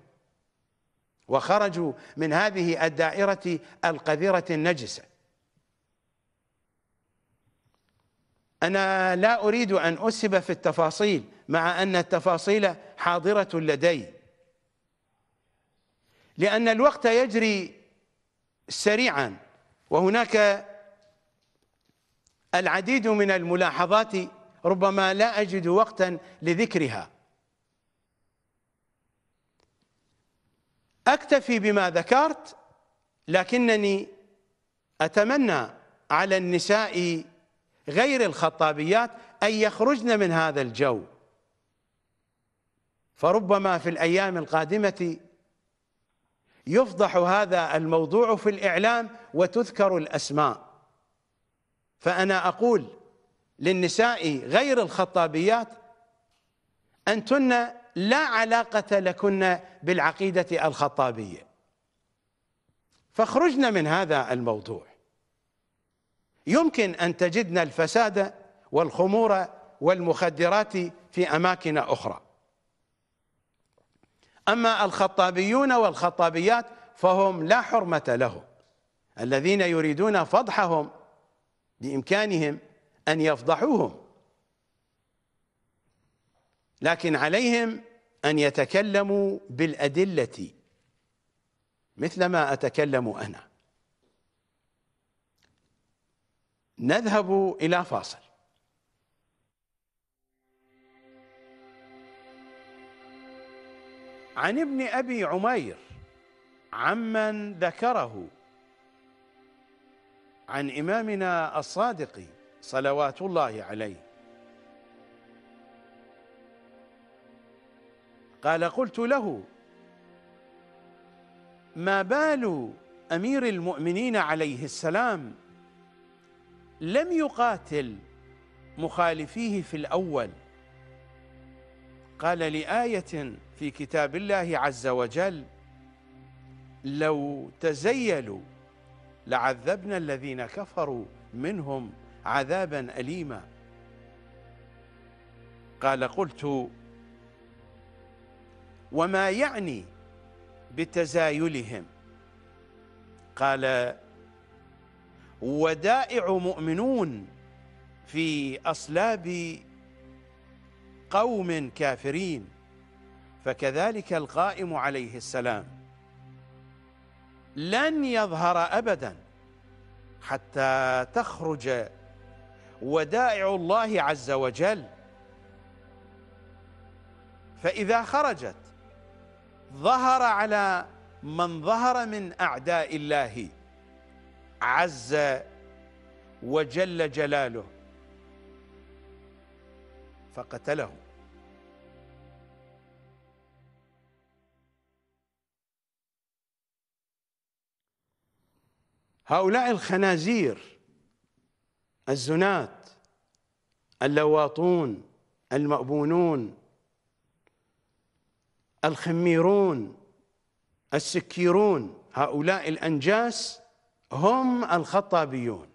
وخرجوا من هذه الدائرة القذرة النجسة أنا لا أريد أن أسب في التفاصيل مع أن التفاصيل حاضرة لدي لأن الوقت يجري سريعا وهناك العديد من الملاحظات ربما لا أجد وقتا لذكرها أكتفي بما ذكرت لكنني أتمنى على النساء غير الخطابيات أن يخرجن من هذا الجو فربما في الأيام القادمة يفضح هذا الموضوع في الإعلام وتذكر الأسماء فأنا أقول للنساء غير الخطابيات أنتن لا علاقة لكن بالعقيدة الخطابية فاخرجن من هذا الموضوع يمكن أن تجدن الفساد والخمور والمخدرات في أماكن أخرى أما الخطابيون والخطابيات فهم لا حرمة لهم الذين يريدون فضحهم بإمكانهم أن يفضحوهم لكن عليهم أن يتكلموا بالأدلة مثل ما أتكلم أنا نذهب إلى فاصل عن ابن أبي عمير عمن ذكره عن إمامنا الصادق صلوات الله عليه قال قلت له ما بال أمير المؤمنين عليه السلام لم يقاتل مخالفيه في الأول قال لآية في كتاب الله عز وجل لو تزيلوا لعذبنا الذين كفروا منهم عذابا أليما قال قلت وما يعني بتزايلهم قال ودائع مؤمنون في أصلاب قوم كافرين فكذلك القائم عليه السلام لن يظهر أبدا حتى تخرج ودائع الله عز وجل فإذا خرجت ظهر على من ظهر من أعداء الله عز وجل جلاله فقتلهم هؤلاء الخنازير الزنات اللواطون المأبونون الخميرون السكيرون هؤلاء الأنجاس هم الخطابيون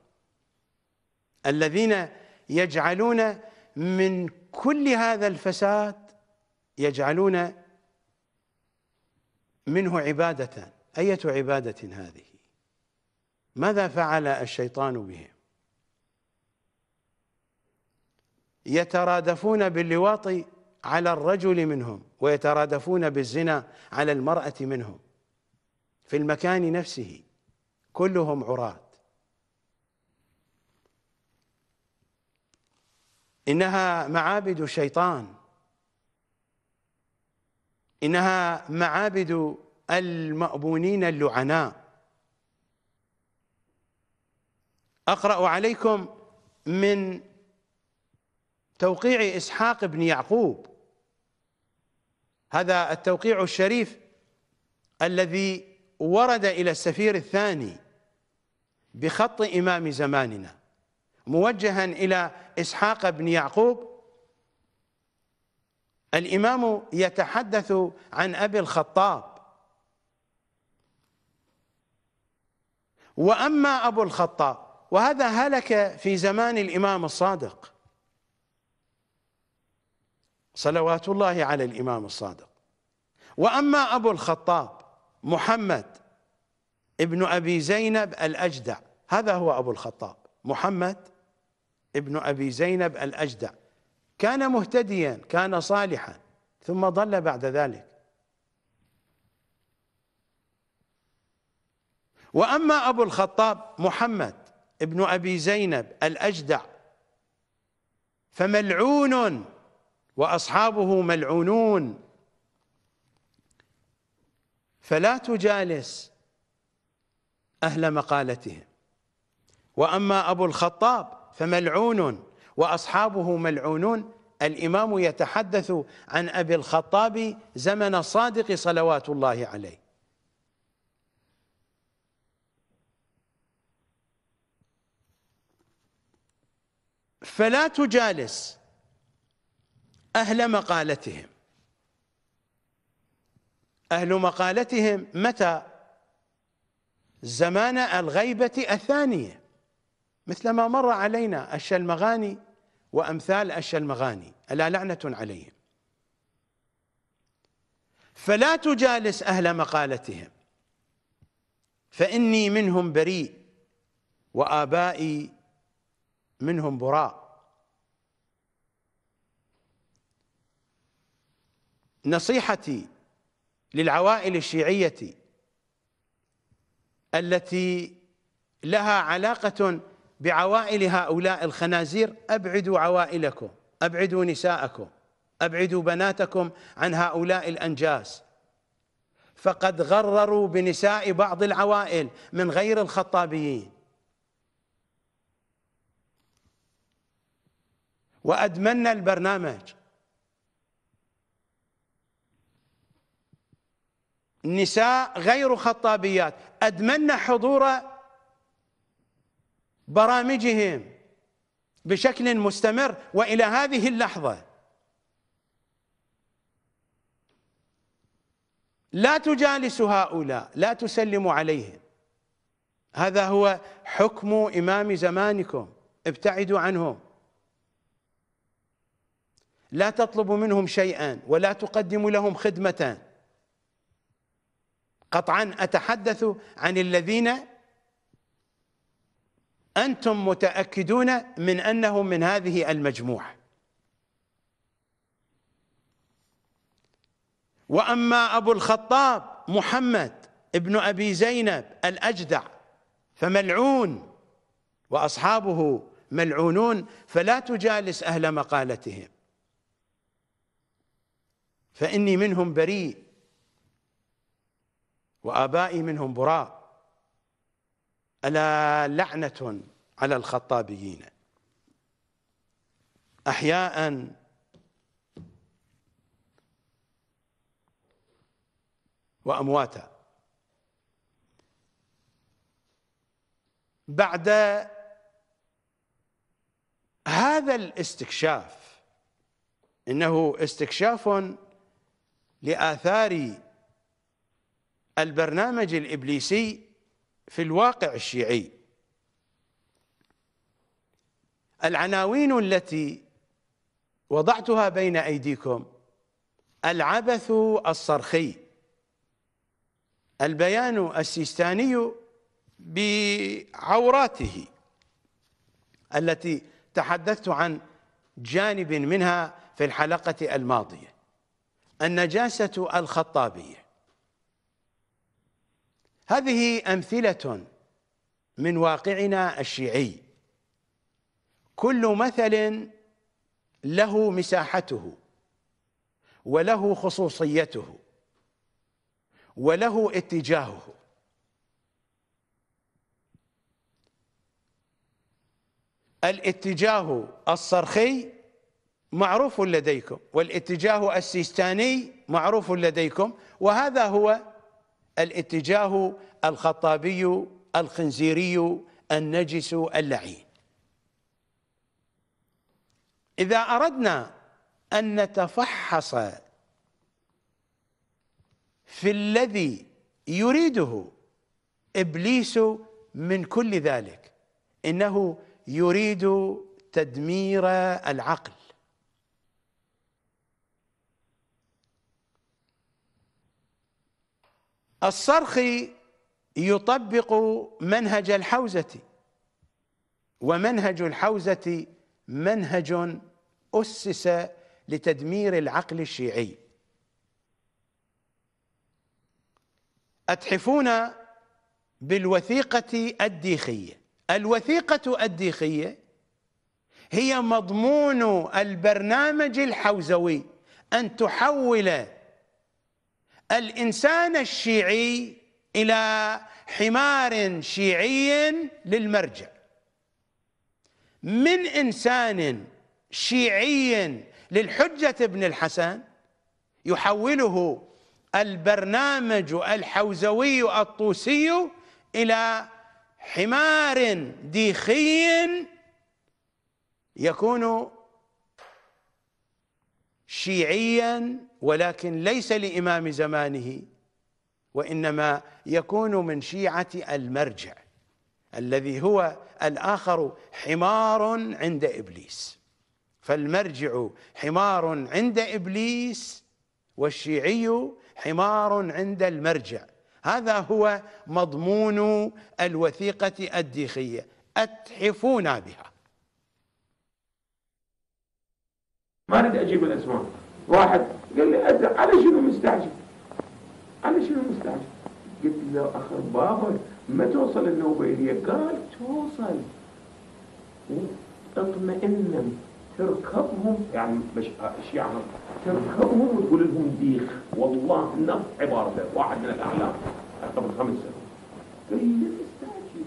الذين يجعلون من كل هذا الفساد يجعلون منه عبادة أية عبادة هذه ماذا فعل الشيطان بهم يترادفون باللواط على الرجل منهم ويترادفون بالزنا على المرأة منهم في المكان نفسه كلهم عراة إنها معابد الشيطان إنها معابد المأبونين اللعناء أقرأ عليكم من توقيع إسحاق بن يعقوب هذا التوقيع الشريف الذي ورد إلى السفير الثاني بخط إمام زماننا موجها إلى إسحاق بن يعقوب الإمام يتحدث عن أبي الخطاب وأما أبو الخطاب وهذا هلك في زمان الإمام الصادق صلوات الله على الإمام الصادق وأما أبو الخطاب محمد ابن أبي زينب الأجدع هذا هو أبو الخطاب محمد ابن أبي زينب الأجدع كان مهتديا كان صالحا ثم ضل بعد ذلك وأما أبو الخطاب محمد ابن أبي زينب الأجدع فملعون وأصحابه ملعونون فلا تجالس أهل مقالتهم وأما أبو الخطاب فملعون وأصحابه ملعونون الإمام يتحدث عن أبي الخطاب زمن الصادق صلوات الله عليه فلا تجالس أهل مقالتهم أهل مقالتهم متى زمان الغيبة الثانية مثل ما مر علينا الشلمغاني وأمثال الشلمغاني ألا لعنة عليهم فلا تجالس أهل مقالتهم فإني منهم بريء وآبائي منهم براء نصيحتي للعوائل الشيعيه التي لها علاقه بعوائل هؤلاء الخنازير ابعدوا عوائلكم ابعدوا نساءكم ابعدوا بناتكم عن هؤلاء الانجاس فقد غرروا بنساء بعض العوائل من غير الخطابيين وأدمنا البرنامج النساء غير خطابيات أدمنا حضور برامجهم بشكل مستمر وإلى هذه اللحظة لا تجالس هؤلاء لا تسلم عليهم هذا هو حكم إمام زمانكم ابتعدوا عنهم لا تطلب منهم شيئا ولا تقدم لهم خدمة قطعا أتحدث عن الذين أنتم متأكدون من أنهم من هذه المجموعة وأما أبو الخطاب محمد ابن أبي زينب الأجدع فملعون وأصحابه ملعونون فلا تجالس أهل مقالتهم فاني منهم بريء وابائي منهم براء الا لعنه على الخطابيين احياء وامواتا بعد هذا الاستكشاف انه استكشاف لآثار البرنامج الإبليسي في الواقع الشيعي العناوين التي وضعتها بين أيديكم العبث الصرخي البيان السيستاني بعوراته التي تحدثت عن جانب منها في الحلقة الماضية النجاسة الخطابية هذه أمثلة من واقعنا الشيعي كل مثل له مساحته وله خصوصيته وله اتجاهه الاتجاه الصرخي معروف لديكم والاتجاه السيستاني معروف لديكم وهذا هو الاتجاه الخطابي الخنزيري النجس اللعين إذا أردنا أن نتفحص في الذي يريده إبليس من كل ذلك إنه يريد تدمير العقل الصرخي يطبق منهج الحوزة ومنهج الحوزة منهج أسس لتدمير العقل الشيعي أتحفون بالوثيقة الديخية الوثيقة الديخية هي مضمون البرنامج الحوزوي أن تحول الإنسان الشيعي إلى حمار شيعي للمرجع من إنسان شيعي للحجة ابن الحسن يحوله البرنامج الحوزوي الطوسي إلى حمار ديخي يكون شيعيا ولكن ليس لإمام زمانه وإنما يكون من شيعة المرجع الذي هو الآخر حمار عند إبليس فالمرجع حمار عند إبليس والشيعي حمار عند المرجع هذا هو مضمون الوثيقة الديخية أتحفونا بها ما أريد أجيب الأسماء واحد قال لي أزرق على شنو مستعجل على شنو مستعجل قلت له أخر بابا ما توصل النوبة إلي قال توصل اطمئنا تركبهم يعني مش يعني تركبهم وتقول لهم ديخ والله نص عبارته واحد من الأعلام قبل خمس سنوات قال لي مستعجل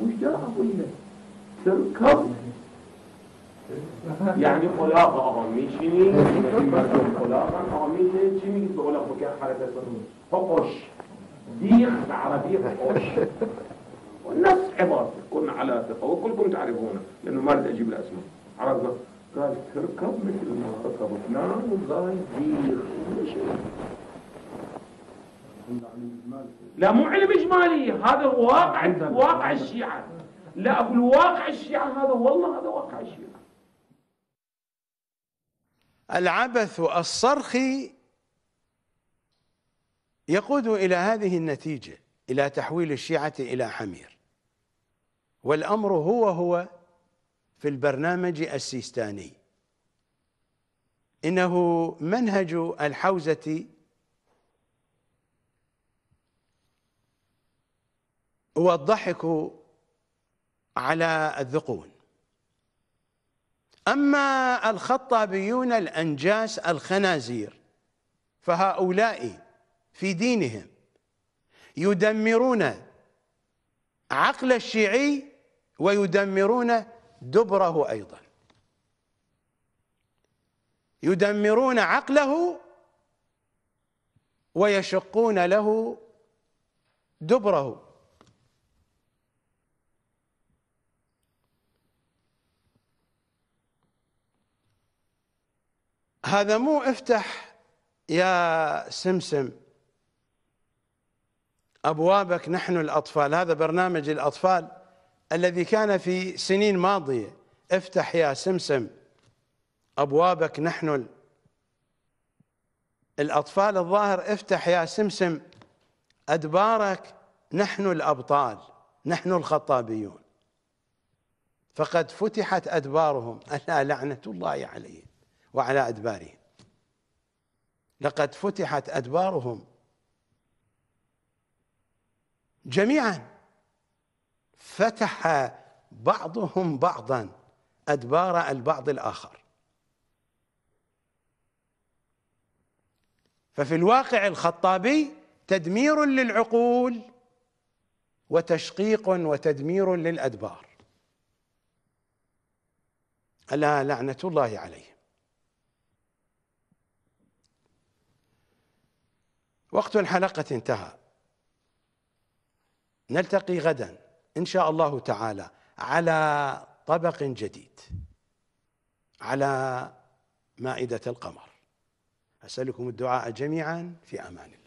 وش دا أقول له یعنی خلاق آقا میشینی این مردم هم آقا میشه چی میگی به خلاق بکن حرکت دیخ به ديخ عربي و والناس عباد كنا على ثقة وكلكم کن لأنه ما رد أجيب الأسماء عرفنا قال تركب مثل ما ركب فلان والله ديخ لا مو علم إجمالي هذا واقع واقع الشيعة لا أقول واقع الشيعة هذا والله هذا واقع الشيعة العبث الصرخ يقود إلى هذه النتيجة إلى تحويل الشيعة إلى حمير والأمر هو هو في البرنامج السيستاني إنه منهج الحوزة والضحك على الذقون أما الخطابيون الأنجاس الخنازير فهؤلاء في دينهم يدمرون عقل الشيعي ويدمرون دبره أيضا يدمرون عقله ويشقون له دبره هذا مو افتح يا سمسم أبوابك نحن الأطفال هذا برنامج الأطفال الذي كان في سنين ماضية افتح يا سمسم أبوابك نحن الأطفال الظاهر افتح يا سمسم أدبارك نحن الأبطال نحن الخطابيون فقد فتحت أدبارهم ألا لعنة الله عليهم وعلى أدبارهم لقد فتحت أدبارهم جميعا فتح بعضهم بعضا أدبار البعض الآخر ففي الواقع الخطابي تدمير للعقول وتشقيق وتدمير للأدبار ألا لعنة الله عليه وقت الحلقة انتهى نلتقي غدا إن شاء الله تعالى على طبق جديد على مائدة القمر أسألكم الدعاء جميعا في أمان الله